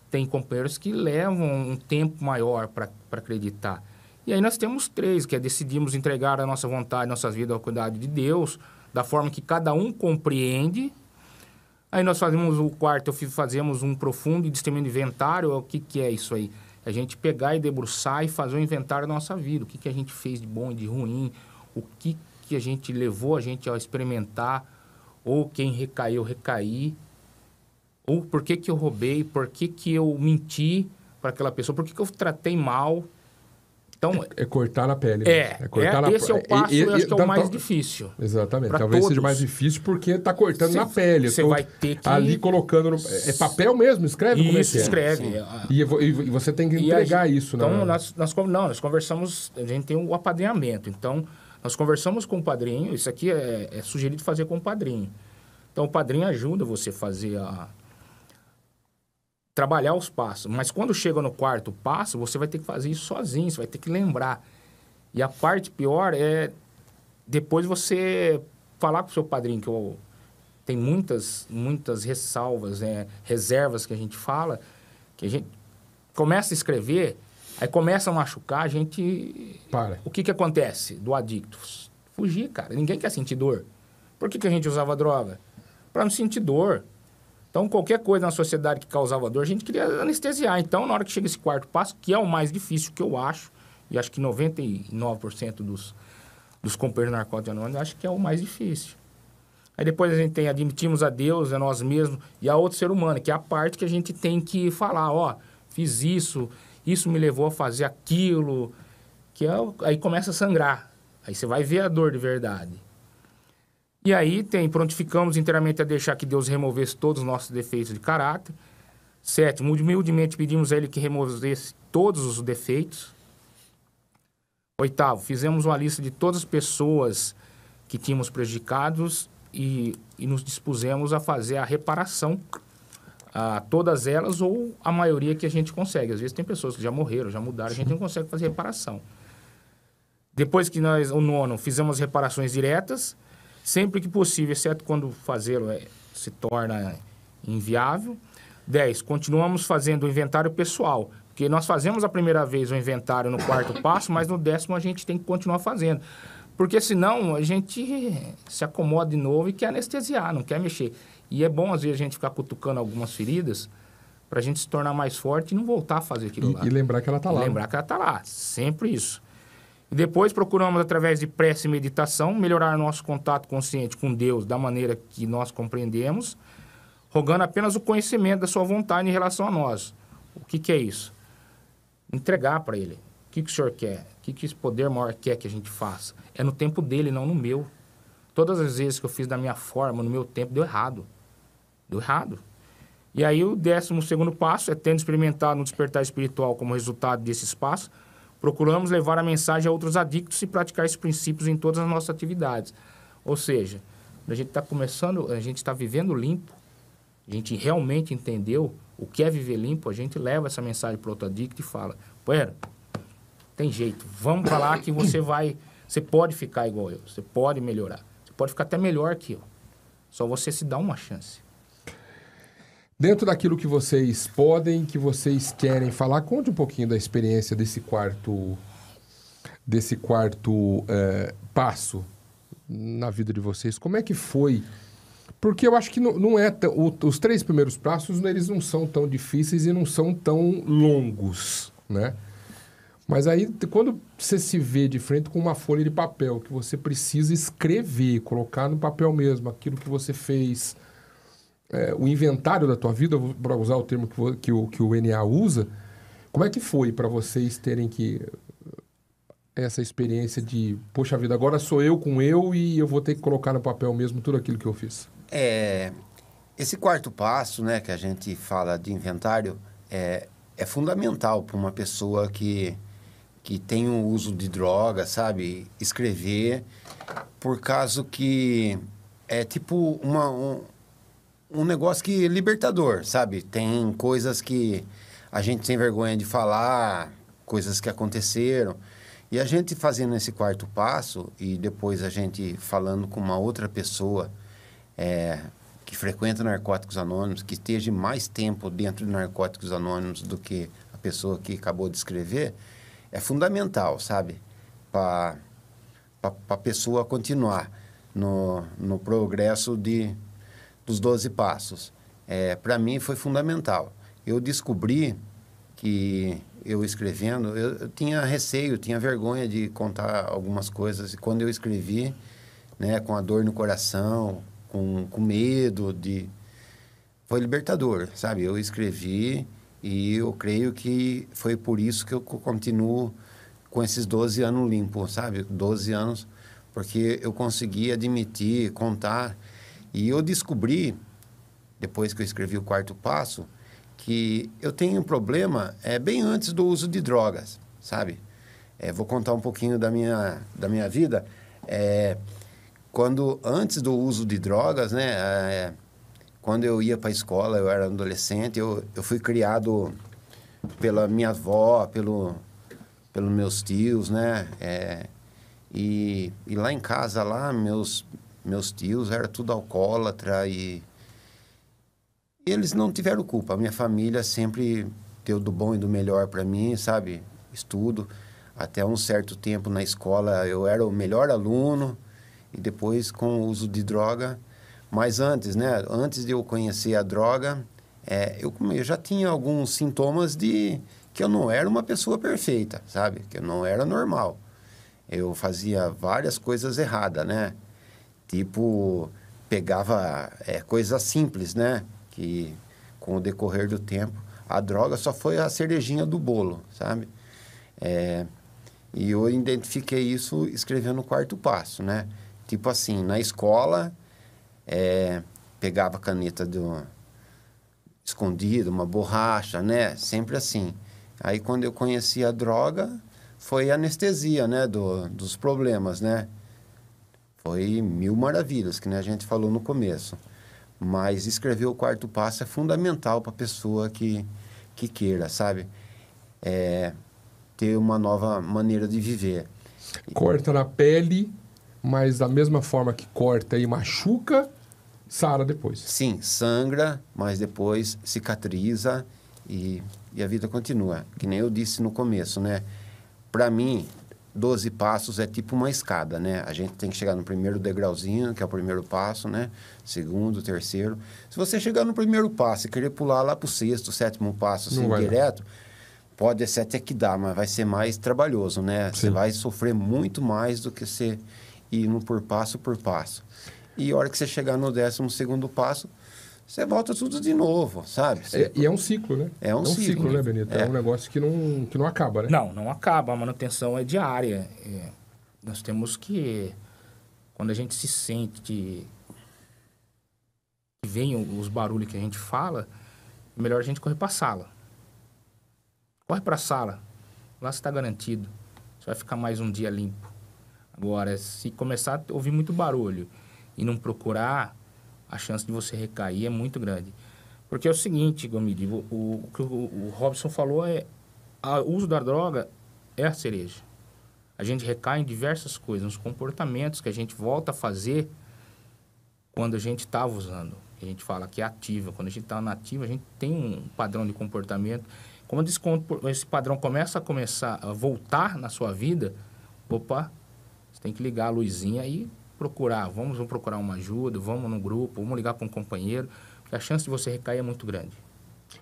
tem companheiros que levam um tempo maior para acreditar. E aí nós temos três, que é decidimos entregar a nossa vontade, nossas vidas ao cuidado de Deus, da forma que cada um compreende Aí nós fazemos o quarto, fazemos um profundo e destemendo inventário. É o que, que é isso aí? É a gente pegar e debruçar e fazer um inventário da nossa vida. O que, que a gente fez de bom e de ruim? O que, que a gente levou a gente a experimentar? Ou quem recaiu, recaí? Ou por que, que eu roubei? Por que, que eu menti para aquela pessoa? Por que, que eu tratei mal? Então, é, é cortar a pele. Né? É, é cortar é, a... esse é o passo acho que é o mais difícil. Exatamente. Talvez todos. seja mais difícil porque está cortando cê, na pele. Você então vai ter que... Ali colocando... No, é papel mesmo? Escreve isso, como é que é? escreve. É, e, e, você tem que entregar isso, né? Então, nós, nós, não, nós conversamos... A gente tem o um apadrinhamento. Então, nós conversamos com o padrinho. Isso aqui é, é sugerido fazer com o padrinho. Então, o padrinho ajuda você a fazer a trabalhar os passos. Mas quando chega no quarto passo, você vai ter que fazer isso sozinho, você vai ter que lembrar. E a parte pior é depois você falar com o seu padrinho, que eu, tem muitas, muitas ressalvas, né? reservas que a gente fala, que a gente começa a escrever, aí começa a machucar, a gente... Para. O que, que acontece do adicto? Fugir, cara. Ninguém quer sentir dor. Por que, que a gente usava droga? Para não sentir dor. Então, qualquer coisa na sociedade que causava dor, a gente queria anestesiar. Então, na hora que chega esse quarto passo, que é o mais difícil, que eu acho, e acho que 99% dos, dos companheiros narcóticos anônimos, acho que é o mais difícil. Aí depois a gente tem admitimos a Deus, a nós mesmos e a outro ser humano, que é a parte que a gente tem que falar, ó, fiz isso, isso me levou a fazer aquilo, que é, aí começa a sangrar. Aí você vai ver a dor de verdade. E aí tem, prontificamos inteiramente a deixar que Deus removesse todos os nossos defeitos de caráter. Sétimo, humildemente pedimos a Ele que removesse todos os defeitos. Oitavo, fizemos uma lista de todas as pessoas que tínhamos prejudicados e, e nos dispusemos a fazer a reparação a todas elas ou a maioria que a gente consegue. Às vezes tem pessoas que já morreram, já mudaram, a gente não consegue fazer reparação. Depois que nós, o nono, fizemos reparações diretas, sempre que possível, exceto quando fazê-lo é, se torna inviável. 10. Continuamos fazendo o inventário pessoal, porque nós fazemos a primeira vez o inventário no quarto passo, mas no décimo a gente tem que continuar fazendo. Porque senão a gente se acomoda de novo e quer anestesiar, não quer mexer. E é bom, às vezes, a gente ficar cutucando algumas feridas para a gente se tornar mais forte e não voltar a fazer aquilo e, lá. E lembrar que ela está lá. Né? Lembrar né? que ela está lá. Sempre isso. Depois procuramos, através de prece e meditação, melhorar nosso contato consciente com Deus da maneira que nós compreendemos, rogando apenas o conhecimento da sua vontade em relação a nós. O que, que é isso? Entregar para Ele. O que, que o Senhor quer? O que, que esse poder maior quer que a gente faça? É no tempo dele, não no meu. Todas as vezes que eu fiz da minha forma, no meu tempo, deu errado. Deu errado. E aí o décimo segundo passo é, tendo experimentado um despertar espiritual como resultado desse espaço, Procuramos levar a mensagem a outros adictos e praticar esses princípios em todas as nossas atividades. Ou seja, a gente está começando, a gente está vivendo limpo, a gente realmente entendeu o que é viver limpo, a gente leva essa mensagem para outro adicto e fala, Puero, tem jeito, vamos falar que você vai, você pode ficar igual eu, você pode melhorar, você pode ficar até melhor que eu, só você se dá uma chance. Dentro daquilo que vocês podem, que vocês querem falar, conte um pouquinho da experiência desse quarto, desse quarto é, passo na vida de vocês. Como é que foi? Porque eu acho que não, não é t- o, os três primeiros passos né, eles não são tão difíceis e não são tão longos, né? Mas aí quando você se vê de frente com uma folha de papel que você precisa escrever, colocar no papel mesmo aquilo que você fez, é, o inventário da tua vida, para usar o termo que, que, o, que o NA usa, como é que foi para vocês terem que eh, essa experiência de, poxa vida, agora sou eu com eu e eu vou ter que colocar no papel mesmo tudo aquilo que eu fiz? É, esse quarto passo, né, que a gente fala de inventário, é, é fundamental para uma pessoa que, que tem o um uso de droga, sabe? Escrever, por causa que é tipo uma, um, um negócio que libertador, sabe? Tem coisas que a gente tem vergonha de falar, coisas que aconteceram. E a gente fazendo esse quarto passo e depois a gente falando com uma outra pessoa é, que frequenta Narcóticos Anônimos, que esteja mais tempo dentro de Narcóticos Anônimos do que a pessoa que acabou de escrever, é fundamental, sabe? Para a pessoa continuar no, no progresso de dos 12 passos, é, para mim foi fundamental. Eu descobri que eu escrevendo, eu, eu, tinha receio, tinha vergonha de contar algumas coisas. E quando eu escrevi, né, com a dor no coração, com, com medo de... Foi libertador, sabe? Eu escrevi e eu creio que foi por isso que eu continuo com esses 12 anos limpo, sabe? 12 anos, porque eu consegui admitir, contar e eu descobri, depois que eu escrevi o quarto passo, que eu tenho um problema é bem antes do uso de drogas, sabe? É, vou contar um pouquinho da minha, da minha vida. É, quando antes do uso de drogas, né? É, quando eu ia para a escola, eu era adolescente, eu, eu fui criado pela minha avó, pelo, pelos meus tios, né? É, e, e lá em casa, lá, meus, meus tios era tudo alcoólatra e eles não tiveram culpa. A minha família sempre deu do bom e do melhor para mim, sabe? Estudo até um certo tempo na escola eu era o melhor aluno e depois com o uso de droga, mas antes, né? Antes de eu conhecer a droga, é, eu, eu já tinha alguns sintomas de que eu não era uma pessoa perfeita, sabe? Que eu não era normal. Eu fazia várias coisas erradas, né? Tipo, pegava é, coisas simples, né? Que com o decorrer do tempo, a droga só foi a cerejinha do bolo, sabe? É, e eu identifiquei isso escrevendo o quarto passo, né? Tipo assim, na escola, é, pegava caneta do, escondida, uma borracha, né? Sempre assim. Aí quando eu conheci a droga, foi anestesia, né? Do, dos problemas, né? Foi mil maravilhas, que nem a gente falou no começo. Mas escrever o quarto passo é fundamental para a pessoa que, que queira, sabe? É, ter uma nova maneira de viver. Corta na pele, mas da mesma forma que corta e machuca, sara depois. Sim, sangra, mas depois cicatriza e, e a vida continua. Que nem eu disse no começo, né? Para mim, 12 passos é tipo uma escada, né? A gente tem que chegar no primeiro degrauzinho, que é o primeiro passo, né? Segundo, terceiro. Se você chegar no primeiro passo e querer pular lá para o sexto, sétimo passo, assim, direto, não. pode até que dá, mas vai ser mais trabalhoso, né? Sim. Você vai sofrer muito mais do que você ir no por passo por passo. E a hora que você chegar no décimo segundo passo, você volta tudo de novo, sabe? Você... É, e é um ciclo, né? É um, é um ciclo, ciclo, né, Benito? É. é. um negócio que não, que não acaba, né? Não, não acaba. A manutenção é diária. É, nós temos que. Quando a gente se sente que. vem os barulhos que a gente fala, melhor a gente correr para a sala. Corre para a sala. Lá você está garantido. Você vai ficar mais um dia limpo. Agora, se começar a ouvir muito barulho e não procurar a chance de você recair é muito grande. Porque é o seguinte, Gomide, o, que o, o, Robson falou é o uso da droga é a cereja. A gente recai em diversas coisas, nos comportamentos que a gente volta a fazer quando a gente estava tá usando. A gente fala que é ativa. Quando a gente está nativa, a gente tem um padrão de comportamento. Quando esse padrão começa a começar a voltar na sua vida, opa, você tem que ligar a luzinha e procurar, vamos, vamos procurar uma ajuda, vamos num grupo, vamos ligar para um companheiro, porque a chance de você recair é muito grande.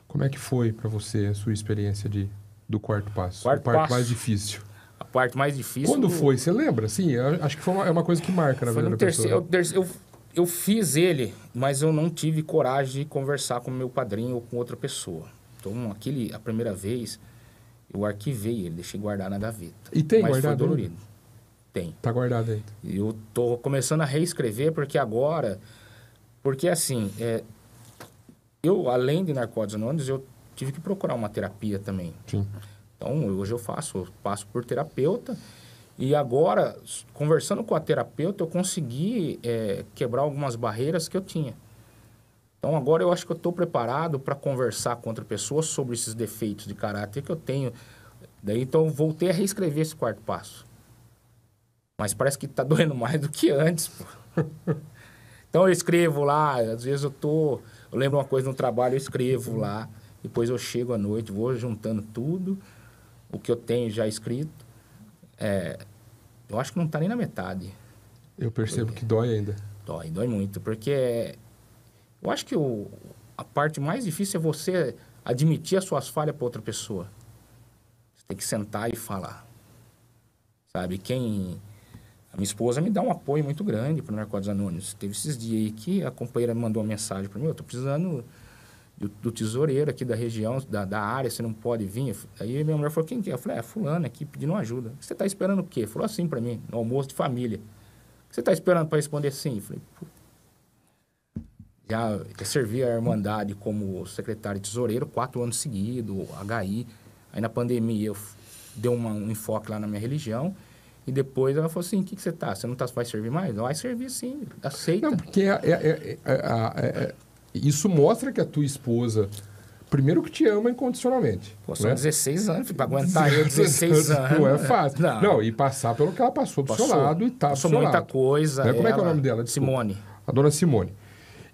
Como é que foi para você a sua experiência de, do quarto passo? Quarto a parte passo. mais difícil. A parte mais difícil. Quando do... foi? Você lembra? Sim, acho que foi uma, é uma coisa que marca na foi vida da terceiro, pessoa. Eu, eu, fiz ele, mas eu não tive coragem de conversar com meu padrinho ou com outra pessoa. Então, aquele, a primeira vez, eu arquivei ele, deixei guardar na gaveta. E tem mas guardado? Foi dolorido. Tem. Tá guardado aí. Eu tô começando a reescrever porque agora... Porque, assim, é, eu, além de Narcóticos Anônimos, eu tive que procurar uma terapia também. Sim. Então, hoje eu faço, eu passo por terapeuta. E agora, conversando com a terapeuta, eu consegui é, quebrar algumas barreiras que eu tinha. Então, agora eu acho que eu estou preparado para conversar com outra pessoa sobre esses defeitos de caráter que eu tenho. Daí, então, voltei a reescrever esse quarto passo. Mas parece que tá doendo mais do que antes, pô. Então eu escrevo lá, às vezes eu tô. Eu lembro uma coisa no trabalho, eu escrevo lá. Depois eu chego à noite, vou juntando tudo, o que eu tenho já escrito. É, eu acho que não está nem na metade. Eu percebo porque, que dói ainda. Dói, dói muito, porque é, eu acho que o, a parte mais difícil é você admitir as suas falhas para outra pessoa. Você tem que sentar e falar. Sabe, quem a minha esposa me dá um apoio muito grande para o Narcóticos Anônimos. Teve esses dias aí que a companheira me mandou uma mensagem para mim, eu estou precisando do, do, tesoureiro aqui da região, da, da área, você não pode vir. Aí minha mulher falou, quem que é? Eu falei, é fulano aqui pedindo ajuda. Você está esperando o quê? Falou assim para mim, no almoço de família. Você está esperando para responder sim? Eu falei, Pô. Já, servi a Irmandade como secretário tesoureiro quatro anos seguidos, HI. Aí na pandemia eu dei uma, um enfoque lá na minha religião e depois ela falou assim: o que, que você tá? Você não tá, vai servir mais? Não vai servir sim, aceita. Não, porque é, é, é, é, é, é isso mostra que a tua esposa. Primeiro que te ama incondicionalmente. Pô, são né? 16 anos, para aguentar eu 16 anos. Não é fácil. Não. não. e passar pelo que ela passou do passou, seu lado e tá passou do seu muita lado. coisa. Né? Como é que é o nome dela? Desculpa. Simone. A dona Simone.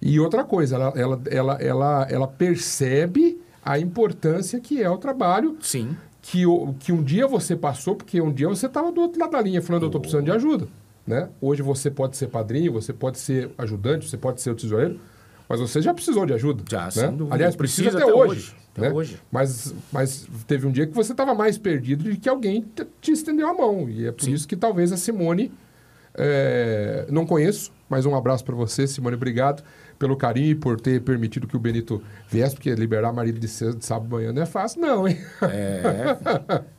E outra coisa, ela, ela, ela, ela, ela percebe a importância que é o trabalho. Sim que, que um dia você passou, porque um dia você estava do outro lado da linha falando, eu estou precisando de ajuda. Né? Hoje você pode ser padrinho, você pode ser ajudante, você pode ser o tesoureiro, mas você já precisou de ajuda. Já, né? Aliás, precisa, precisa até, até, hoje. hoje né? Até hoje. Mas, mas teve um dia que você estava mais perdido de que alguém te, te, estendeu a mão. E é por Sim. isso que talvez a Simone, é, não conheço, mas um abraço para você, Simone, obrigado pelo carinho e por ter permitido que o Benito viesse, porque liberar marido de, de sábado manhã não é fácil, não, hein? É.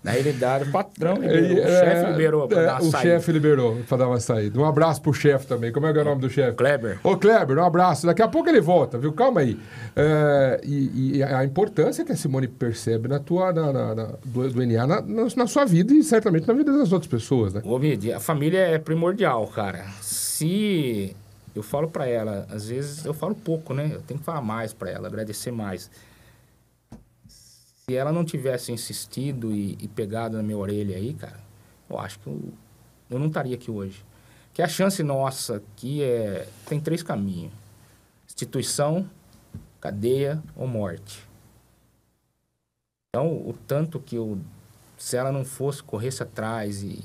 Na realidade, o patrão liberou, é, o chefe liberou para é, dar uma saída. O chefe liberou para dar uma saída. Um abraço pro chefe também. Como é, é o nome do chefe? Kleber. Ô, Kleber, um abraço. Daqui a pouco ele volta, viu? Calma aí. É, e, e, a importância que a Simone percebe na tua, na, na, na do, do NA na, na, sua vida e certamente na vida das outras pessoas, né? Ô, Vidi, a família é primordial, cara. Se eu falo para ela, às vezes eu falo pouco, né? Eu tenho que falar mais para ela, agradecer mais. Se ela não tivesse insistido e, e, pegado na minha orelha aí, cara, eu acho que eu, eu não estaria aqui hoje. Que a chance nossa aqui é tem três caminhos: instituição, cadeia ou morte. Então, o tanto que eu se ela não fosse corresse atrás e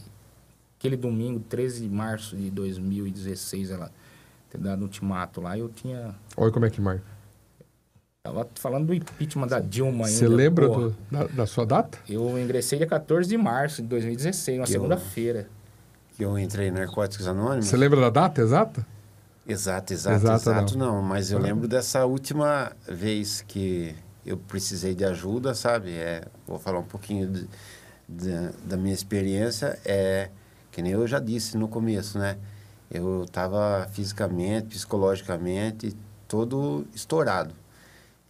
aquele domingo, 13 de março de 2016, ela da ultimato lá, eu tinha. Olha como é que marca. Tava falando do impeachment da Dilma ainda. Você lembra do, da, da, sua data? Eu ingressei dia 14 de março de 2016, uma segunda-feira. Que eu entrei em Narcóticos Anônimos. Você lembra da data exata? Exato, exato, exato, exato não. não. Mas eu lembro dessa última vez que eu precisei de ajuda, sabe? É, vou falar um pouquinho de, de, da minha experiência. É, que nem eu já disse no começo, né? Eu estava fisicamente, psicologicamente, todo estourado.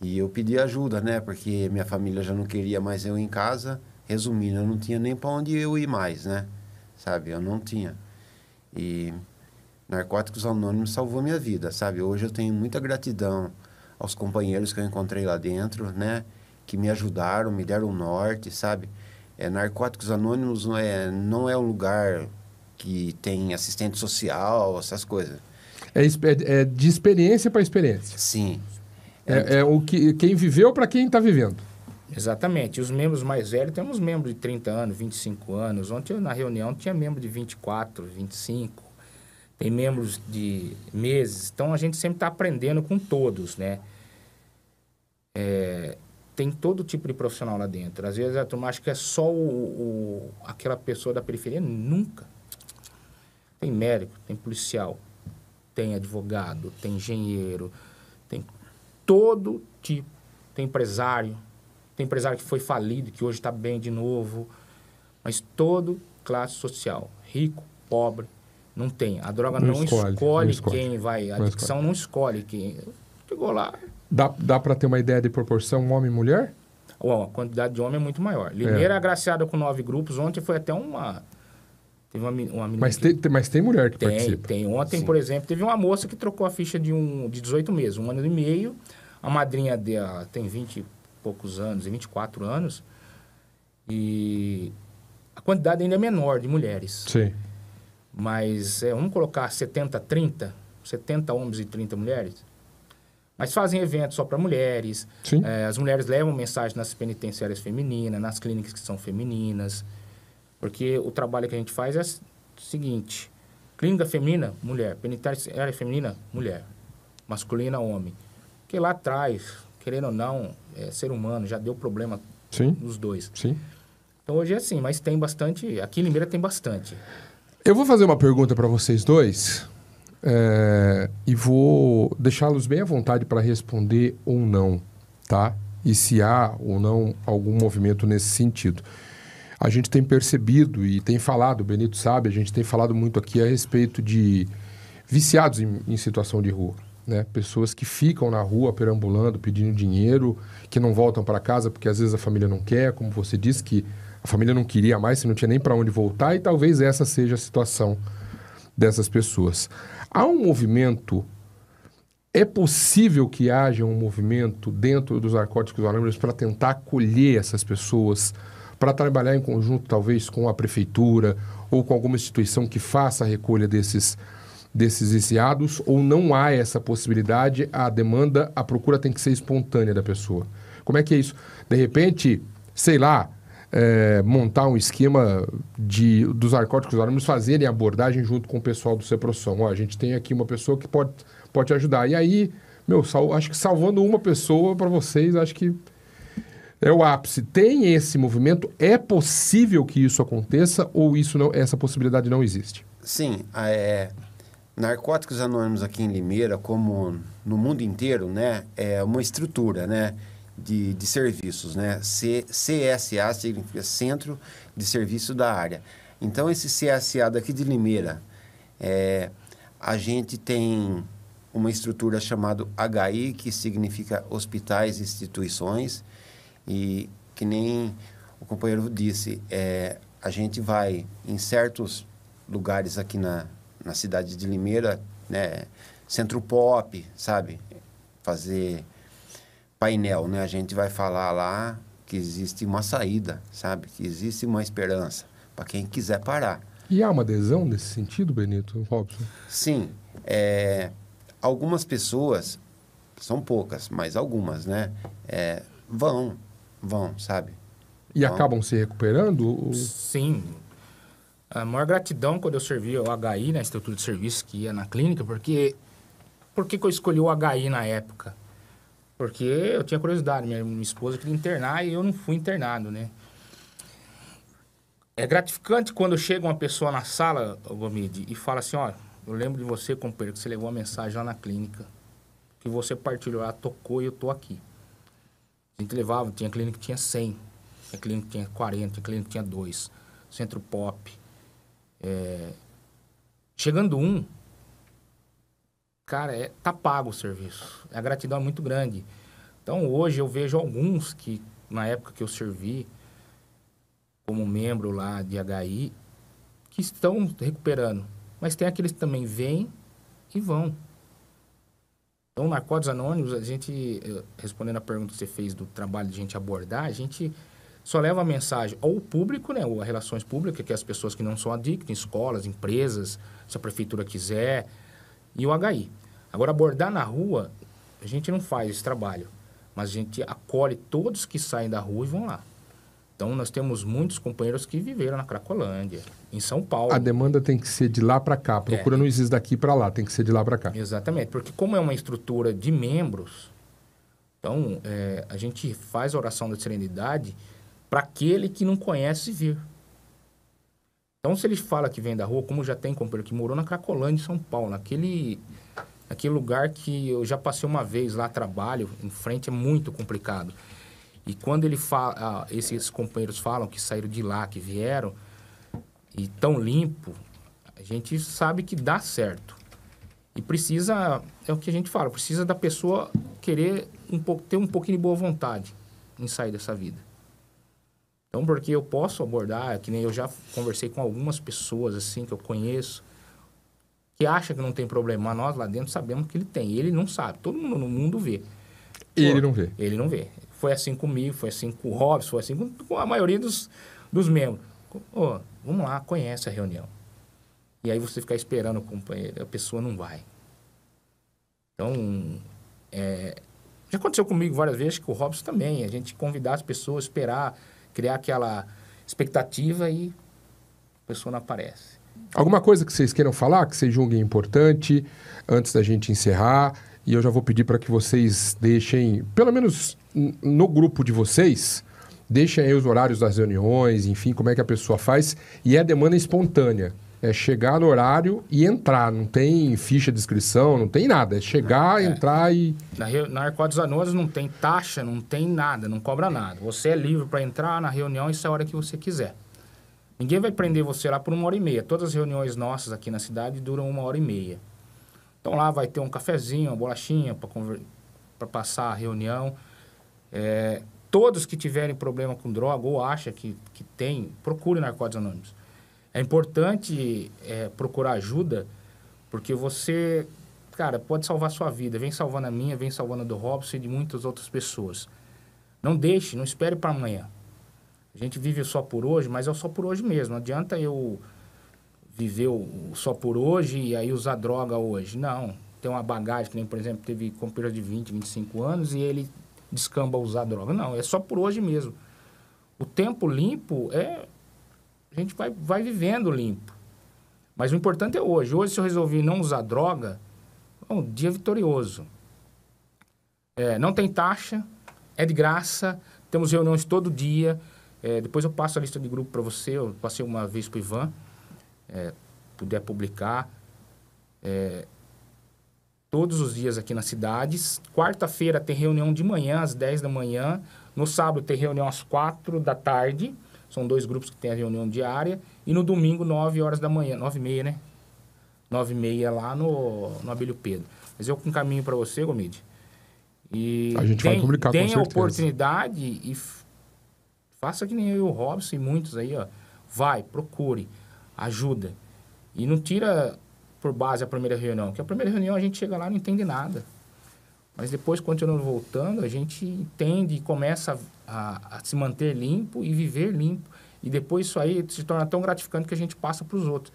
E eu pedi ajuda, né? Porque minha família já não queria mais eu em casa. Resumindo, eu não tinha nem para onde eu ir mais, né? Sabe? Eu não tinha. E Narcóticos Anônimos salvou minha vida, sabe? Hoje eu tenho muita gratidão aos companheiros que eu encontrei lá dentro, né? Que me ajudaram, me deram o norte, sabe? É, Narcóticos Anônimos não é, não é um lugar que tem assistente social, essas coisas. É, é, é de experiência para experiência. Sim. É, é, o que quem viveu para quem está vivendo. Exatamente. Os membros mais velhos, temos membros de 30 anos, 25 anos. Ontem na reunião tinha membro de 24, 25. Tem membros de meses. Então a gente sempre está aprendendo com todos, né? É, tem todo tipo de profissional lá dentro. Às vezes a turma acha que é só o, o, aquela pessoa da periferia. Nunca. Tem médico, tem policial, tem advogado, tem engenheiro, tem todo tipo. Tem empresário, tem empresário que foi falido, que hoje está bem de novo. Mas todo classe social, rico, pobre, não tem. A droga não, não, escolhe, escolhe não escolhe, quem vai. A adicção escolhe. não escolhe quem. Chegou lá. Dá, dá para ter uma ideia de proporção homem e mulher? Bom, a quantidade de homem é muito maior. É. Limeira é. agraciada com nove grupos. Ontem foi até uma Teve uma, uma mas, que... tem, mas tem mulher que tem, participa. Tem. Ontem, Sim. por exemplo, teve uma moça que trocou a ficha de, um, de 18 meses, um ano e meio. A madrinha dela tem 20 e poucos anos, 24 anos. E a quantidade ainda é menor de mulheres. Sim. Mas é, vamos colocar 70, 30, 70 homens e 30 mulheres. Mas fazem eventos só para mulheres. É, as mulheres levam mensagem nas penitenciárias femininas, nas clínicas que são femininas. Porque o trabalho que a gente faz é o seguinte: clínica feminina, mulher. Penitenciária é feminina, mulher. Masculina, homem. Porque lá atrás, querendo ou não, é ser humano, já deu problema Sim. nos dois. Sim. Então hoje é assim, mas tem bastante. Aqui em Limeira tem bastante. Eu vou fazer uma pergunta para vocês dois. É, e vou deixá-los bem à vontade para responder ou não, tá? E se há ou não algum movimento nesse sentido a gente tem percebido e tem falado, o Benito sabe, a gente tem falado muito aqui a respeito de viciados em, em situação de rua. Né? Pessoas que ficam na rua perambulando, pedindo dinheiro, que não voltam para casa porque às vezes a família não quer, como você disse, que a família não queria mais, se não tinha nem para onde voltar, e talvez essa seja a situação dessas pessoas. Há um movimento é possível que haja um movimento dentro dos narcóticos anônimos para tentar acolher essas pessoas, para trabalhar em conjunto, talvez, com a prefeitura ou com alguma instituição que faça a recolha desses, desses enseados, ou não há essa possibilidade, a demanda, a procura tem que ser espontânea da pessoa. Como é que é isso? De repente, sei lá, é, montar um esquema de, dos narcóticos anônimos fazerem abordagem junto com o pessoal do Ceproção. Ó, a gente tem aqui uma pessoa que pode, pode ajudar. E aí, meu, sal, acho que salvando uma pessoa para vocês, acho que é o ápice. Tem esse movimento? É possível que isso aconteça ou isso não, essa possibilidade não existe? Sim, é, Narcóticos Anônimos aqui em Limeira, como no mundo inteiro, né, é uma estrutura, né, de, de serviços, né? C, CSA significa Centro de Serviço da Área. Então esse CSA daqui de Limeira, é, a gente tem uma estrutura chamada HI, que significa Hospitais e Instituições, e que nem o companheiro disse, é, a gente vai em certos lugares aqui na, na cidade de Limeira, né, centro pop, sabe? Fazer painel, né? A gente vai falar lá que existe uma saída, sabe? Que existe uma esperança para quem quiser parar. E há uma adesão nesse sentido, Benito Robson? Sim. É, algumas pessoas, são poucas, mas algumas, né? É, vão, vão, sabe? E vão. Então, acabam se recuperando? Sim. A maior gratidão quando eu servi o HI na né, estrutura de serviço que ia na clínica, porque por que, que eu escolhi o HI na época? Porque eu tinha curiosidade, minha, minha esposa queria internar e eu não fui internado, né? É gratificante quando chega uma pessoa na sala, Gomide, e fala assim, ó, eu lembro de você, companheiro, que você levou uma mensagem lá na clínica, que você partilhou, ela tocou e eu tô aqui. A gente levava, tinha clínica que tinha 100, tinha clínica que tinha 40, tinha clínica que tinha 2, centro pop. É... Chegando um, cara, é, tá pago o serviço. A gratidão é muito grande. Então hoje eu vejo alguns que, na época que eu servi como membro lá de HI, que estão recuperando. Mas tem aqueles que também vêm e vão. Então, Narcóticos Anônimos, a gente, eh, respondendo a pergunta que você fez do trabalho de gente abordar, a gente só leva a mensagem ao público, né, ou a relações públicas, que é as pessoas que não são adictas, escolas, empresas, se a prefeitura quiser, e o HI. Agora, abordar na rua, a gente não faz esse trabalho, mas a gente acolhe todos que saem da rua e vão lá. Então, nós temos muitos companheiros que viveram na Cracolândia, em São Paulo. A demanda tem que ser de lá para cá. A é. procura é. não existe daqui para lá, tem que ser de lá para cá. Exatamente, porque como é uma estrutura de membros, então é, a gente faz a oração da serenidade para aquele que não conhece vir. Então, se ele fala que vem da rua, como já tem companheiro que morou na Cracolândia, em São Paulo, naquele, naquele lugar que eu já passei uma vez lá, trabalho, em frente é muito complicado. E quando ele fala, ah, esses companheiros falam que saíram de lá, que vieram, e tão limpo, a gente sabe que dá certo. E precisa, é o que a gente fala, precisa da pessoa querer um pouco, ter um pouquinho de boa vontade em sair dessa vida. Então, porque eu posso abordar, que nem eu já conversei com algumas pessoas assim que eu conheço, que acha que não tem problema, nós lá dentro sabemos que ele tem. Ele não sabe, todo mundo no mundo vê. Ele Pô, não vê. Ele não vê foi assim comigo, foi assim com o Robson, foi assim com a maioria dos, dos membros. Oh, vamos lá, conhece a reunião. E aí você ficar esperando o companheiro, a pessoa não vai. Então, é, já aconteceu comigo várias vezes, que o Robson também, a gente convidar as pessoas, esperar, criar aquela expectativa e a pessoa não aparece. Alguma coisa que vocês queiram falar, que vocês julguem importante, antes da gente encerrar? E eu já vou pedir para que vocês deixem, pelo menos no grupo de vocês, deixem aí os horários das reuniões, enfim, como é que a pessoa faz. E é demanda espontânea. É chegar no horário e entrar. Não tem ficha de inscrição, não tem nada. É chegar, é. entrar e. Na, na Arco não tem taxa, não tem nada, não cobra nada. Você é livre para entrar na reunião, isso é a hora que você quiser. Ninguém vai prender você lá por uma hora e meia. Todas as reuniões nossas aqui na cidade duram uma hora e meia. Então lá vai ter um cafezinho, uma bolachinha para passar a reunião. É, todos que tiverem problema com droga ou acha que, que tem, procure Narcóticos Anônimos. É importante é, procurar ajuda, porque você, cara, pode salvar a sua vida. Vem salvando a minha, vem salvando a do Robson e de muitas outras pessoas. Não deixe, não espere para amanhã. A gente vive só por hoje, mas é só por hoje mesmo. Não adianta eu viveu só por hoje e aí usar droga hoje. Não. Tem uma bagagem, que nem, por exemplo, teve companheiro de 20, 25 anos e ele descamba usar droga. Não, é só por hoje mesmo. O tempo limpo é. A gente vai, vai vivendo limpo. Mas o importante é hoje. Hoje, se eu resolvi não usar droga, é um dia vitorioso. É, não tem taxa, é de graça, temos reuniões todo dia. É, depois eu passo a lista de grupo para você, eu passei uma vez para o Ivan é, puder publicar é, todos os dias aqui nas cidades. Quarta-feira tem reunião de manhã, às 10 da manhã. No sábado tem reunião às 4 da tarde. São dois grupos que têm a reunião diária. E no domingo, 9 horas da manhã, 9 e meia, né? 9 e meia lá no, no Abelho Pedro. Mas eu com caminho para você, Gomide. E a gente tem, vai publicar tem com certeza. Tem a oportunidade e faça que nem eu e o Robson e muitos aí, ó. Vai, procure ajuda. E não tira por base a primeira reunião, porque a primeira reunião a gente chega lá e não entende nada. Mas depois, continuando voltando, a gente entende e começa a, a, se manter limpo e viver limpo. E depois isso aí se torna tão gratificante que a gente passa para os outros.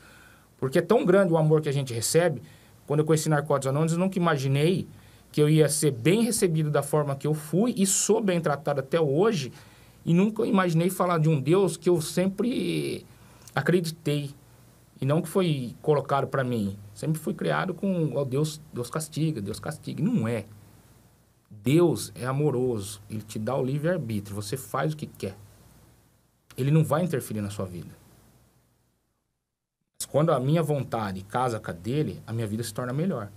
Porque é tão grande o amor que a gente recebe. Quando eu conheci Narcóticos Anônimos, eu nunca imaginei que eu ia ser bem recebido da forma que eu fui e sou bem tratado até hoje. E nunca imaginei falar de um Deus que eu sempre acreditei e não que foi colocado para mim. Sempre fui criado com oh, Deus, Deus castiga, Deus castiga. Não é. Deus é amoroso, ele te dá o livre arbítrio, você faz o que quer. Ele não vai interferir na sua vida. Mas quando a minha vontade casa com a dele, a minha vida se torna melhor.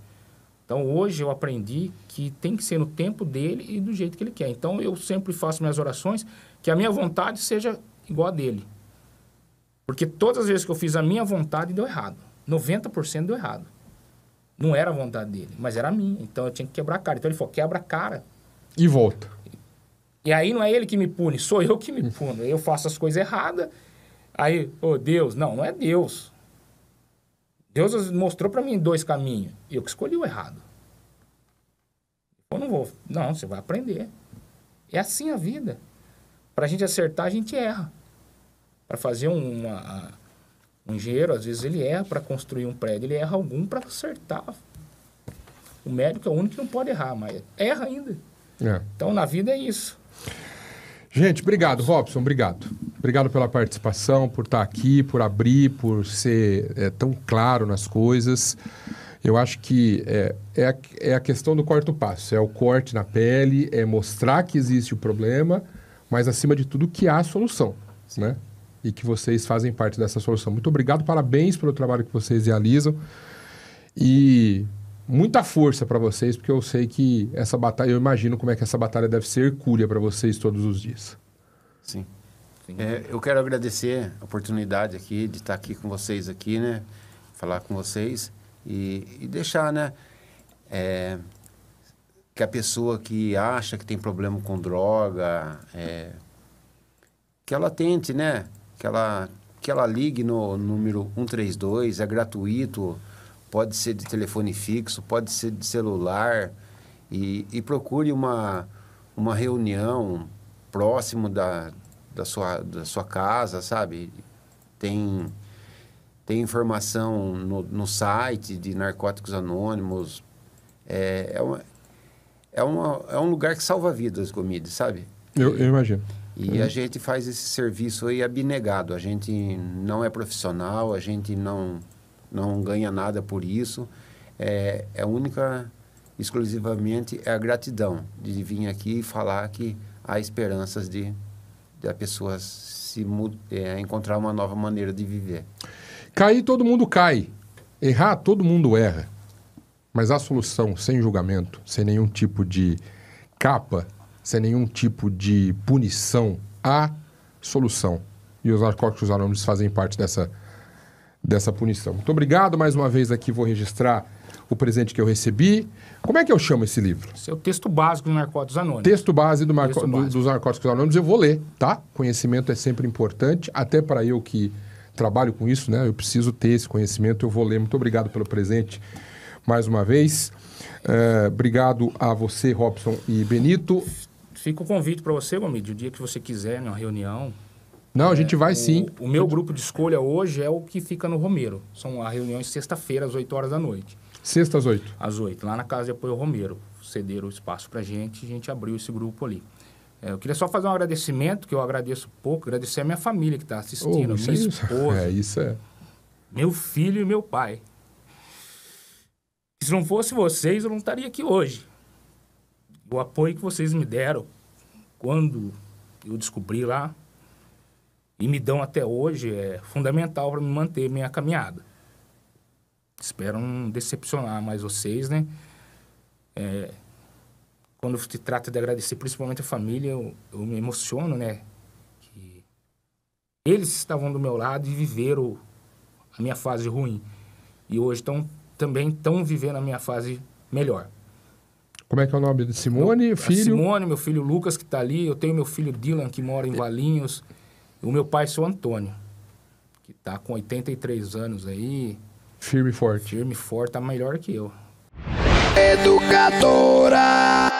Então hoje eu aprendi que tem que ser no tempo dele e do jeito que ele quer. Então eu sempre faço minhas orações que a minha vontade seja igual a dele. Porque todas as vezes que eu fiz a minha vontade, deu errado. 90% deu errado. Não era a vontade dele, mas era a minha. Então eu tinha que quebrar a cara. Então ele falou: quebra a cara. E volta. E aí não é ele que me pune, sou eu que me hum. puno. Eu faço as coisas erradas. Aí, ô oh, Deus, não, não é Deus. Deus mostrou para mim dois caminhos. Eu que escolhi o errado. Eu não vou. Não, você vai aprender. É assim a vida. Para a gente acertar, a gente erra. Para fazer uma, um engenheiro, às vezes ele erra para construir um prédio, ele erra algum para acertar. O médico é o único que não pode errar, mas erra ainda. É. Então, na vida é isso. Gente, obrigado, Robson, obrigado. Obrigado pela participação, por estar aqui, por abrir, por ser é, tão claro nas coisas. Eu acho que é, é, a, é a questão do quarto passo: é o corte na pele, é mostrar que existe o problema, mas acima de tudo que há a solução. Né? e que vocês fazem parte dessa solução. Muito obrigado, parabéns pelo trabalho que vocês realizam e muita força para vocês, porque eu sei que essa batalha, eu imagino como é que essa batalha deve ser cúria para vocês todos os dias. Sim. Sim. É, eu quero agradecer a oportunidade aqui de estar aqui com vocês aqui, né? Falar com vocês e, e deixar, né? É, que a pessoa que acha que tem problema com droga, é, que ela tente, né? que ela, que ela ligue no número 132, é gratuito, pode ser de telefone fixo, pode ser de celular, e, e procure uma, uma reunião próximo da, da, sua, da sua casa, sabe? Tem, tem informação no, no site de Narcóticos Anônimos. É, é, uma, é, uma, é um lugar que salva vidas, Gomide, sabe? Eu, eu imagino. E hum. a gente faz esse serviço aí abnegado. A gente não é profissional, a gente não, não ganha nada por isso. É, é única, exclusivamente, é a gratidão de vir aqui e falar que há esperanças de, de a pessoa se, é, encontrar uma nova maneira de viver. Cair, todo mundo cai. Errar, todo mundo erra. Mas a solução, sem julgamento, sem nenhum tipo de capa, sem nenhum tipo de punição a solução. E os narcóticos anônimos fazem parte dessa, dessa punição. Muito obrigado mais uma vez aqui, vou registrar o presente que eu recebi. Como é que eu chamo esse livro? Esse é o texto básico do Narcóticos Anônimos. Texto base do marco... texto do, dos Narcóticos Anônimos, eu vou ler, tá? Conhecimento é sempre importante, até para eu que trabalho com isso, né? Eu preciso ter esse conhecimento, eu vou ler. Muito obrigado pelo presente mais uma vez. Eh, obrigado a você, Robson e Benito. Fica o convite para você, Gomide, o dia que você quiser, numa reunião. Não, é, a gente é, vai o, sim. O meu grupo de escolha hoje é o que fica no Romero. São as reuniões é sexta-feira, às 8 horas da noite. Sexta às 8? Às 8, lá na Casa de Apoio Romero. Cederam o espaço para gente, a gente abriu esse grupo ali. É, eu queria só fazer um agradecimento, que eu agradeço pouco, agradecer a minha família que está assistindo, oh, minha isso, é, esposa. É, isso é. Meu filho e meu pai. Se não fosse vocês, eu não estaria aqui hoje o apoio que vocês me deram quando eu descobri lá e me dão até hoje é fundamental para me manter minha caminhada. Espero não decepcionar mais vocês, né? É, quando se trata de agradecer principalmente a família, eu, eu me emociono, né? Que eles estavam do meu lado e viveram a minha fase ruim. E hoje estão também estão vivendo a minha fase melhor. Como é que é o nome de Simone, meu, é filho? Simone, meu filho Lucas, que está ali. Eu tenho meu filho Dylan, que mora em Valinhos. E o meu pai, seu Antônio, que está com 83 anos aí. Firme e forte. Firme e forte, está melhor que eu. Educadora!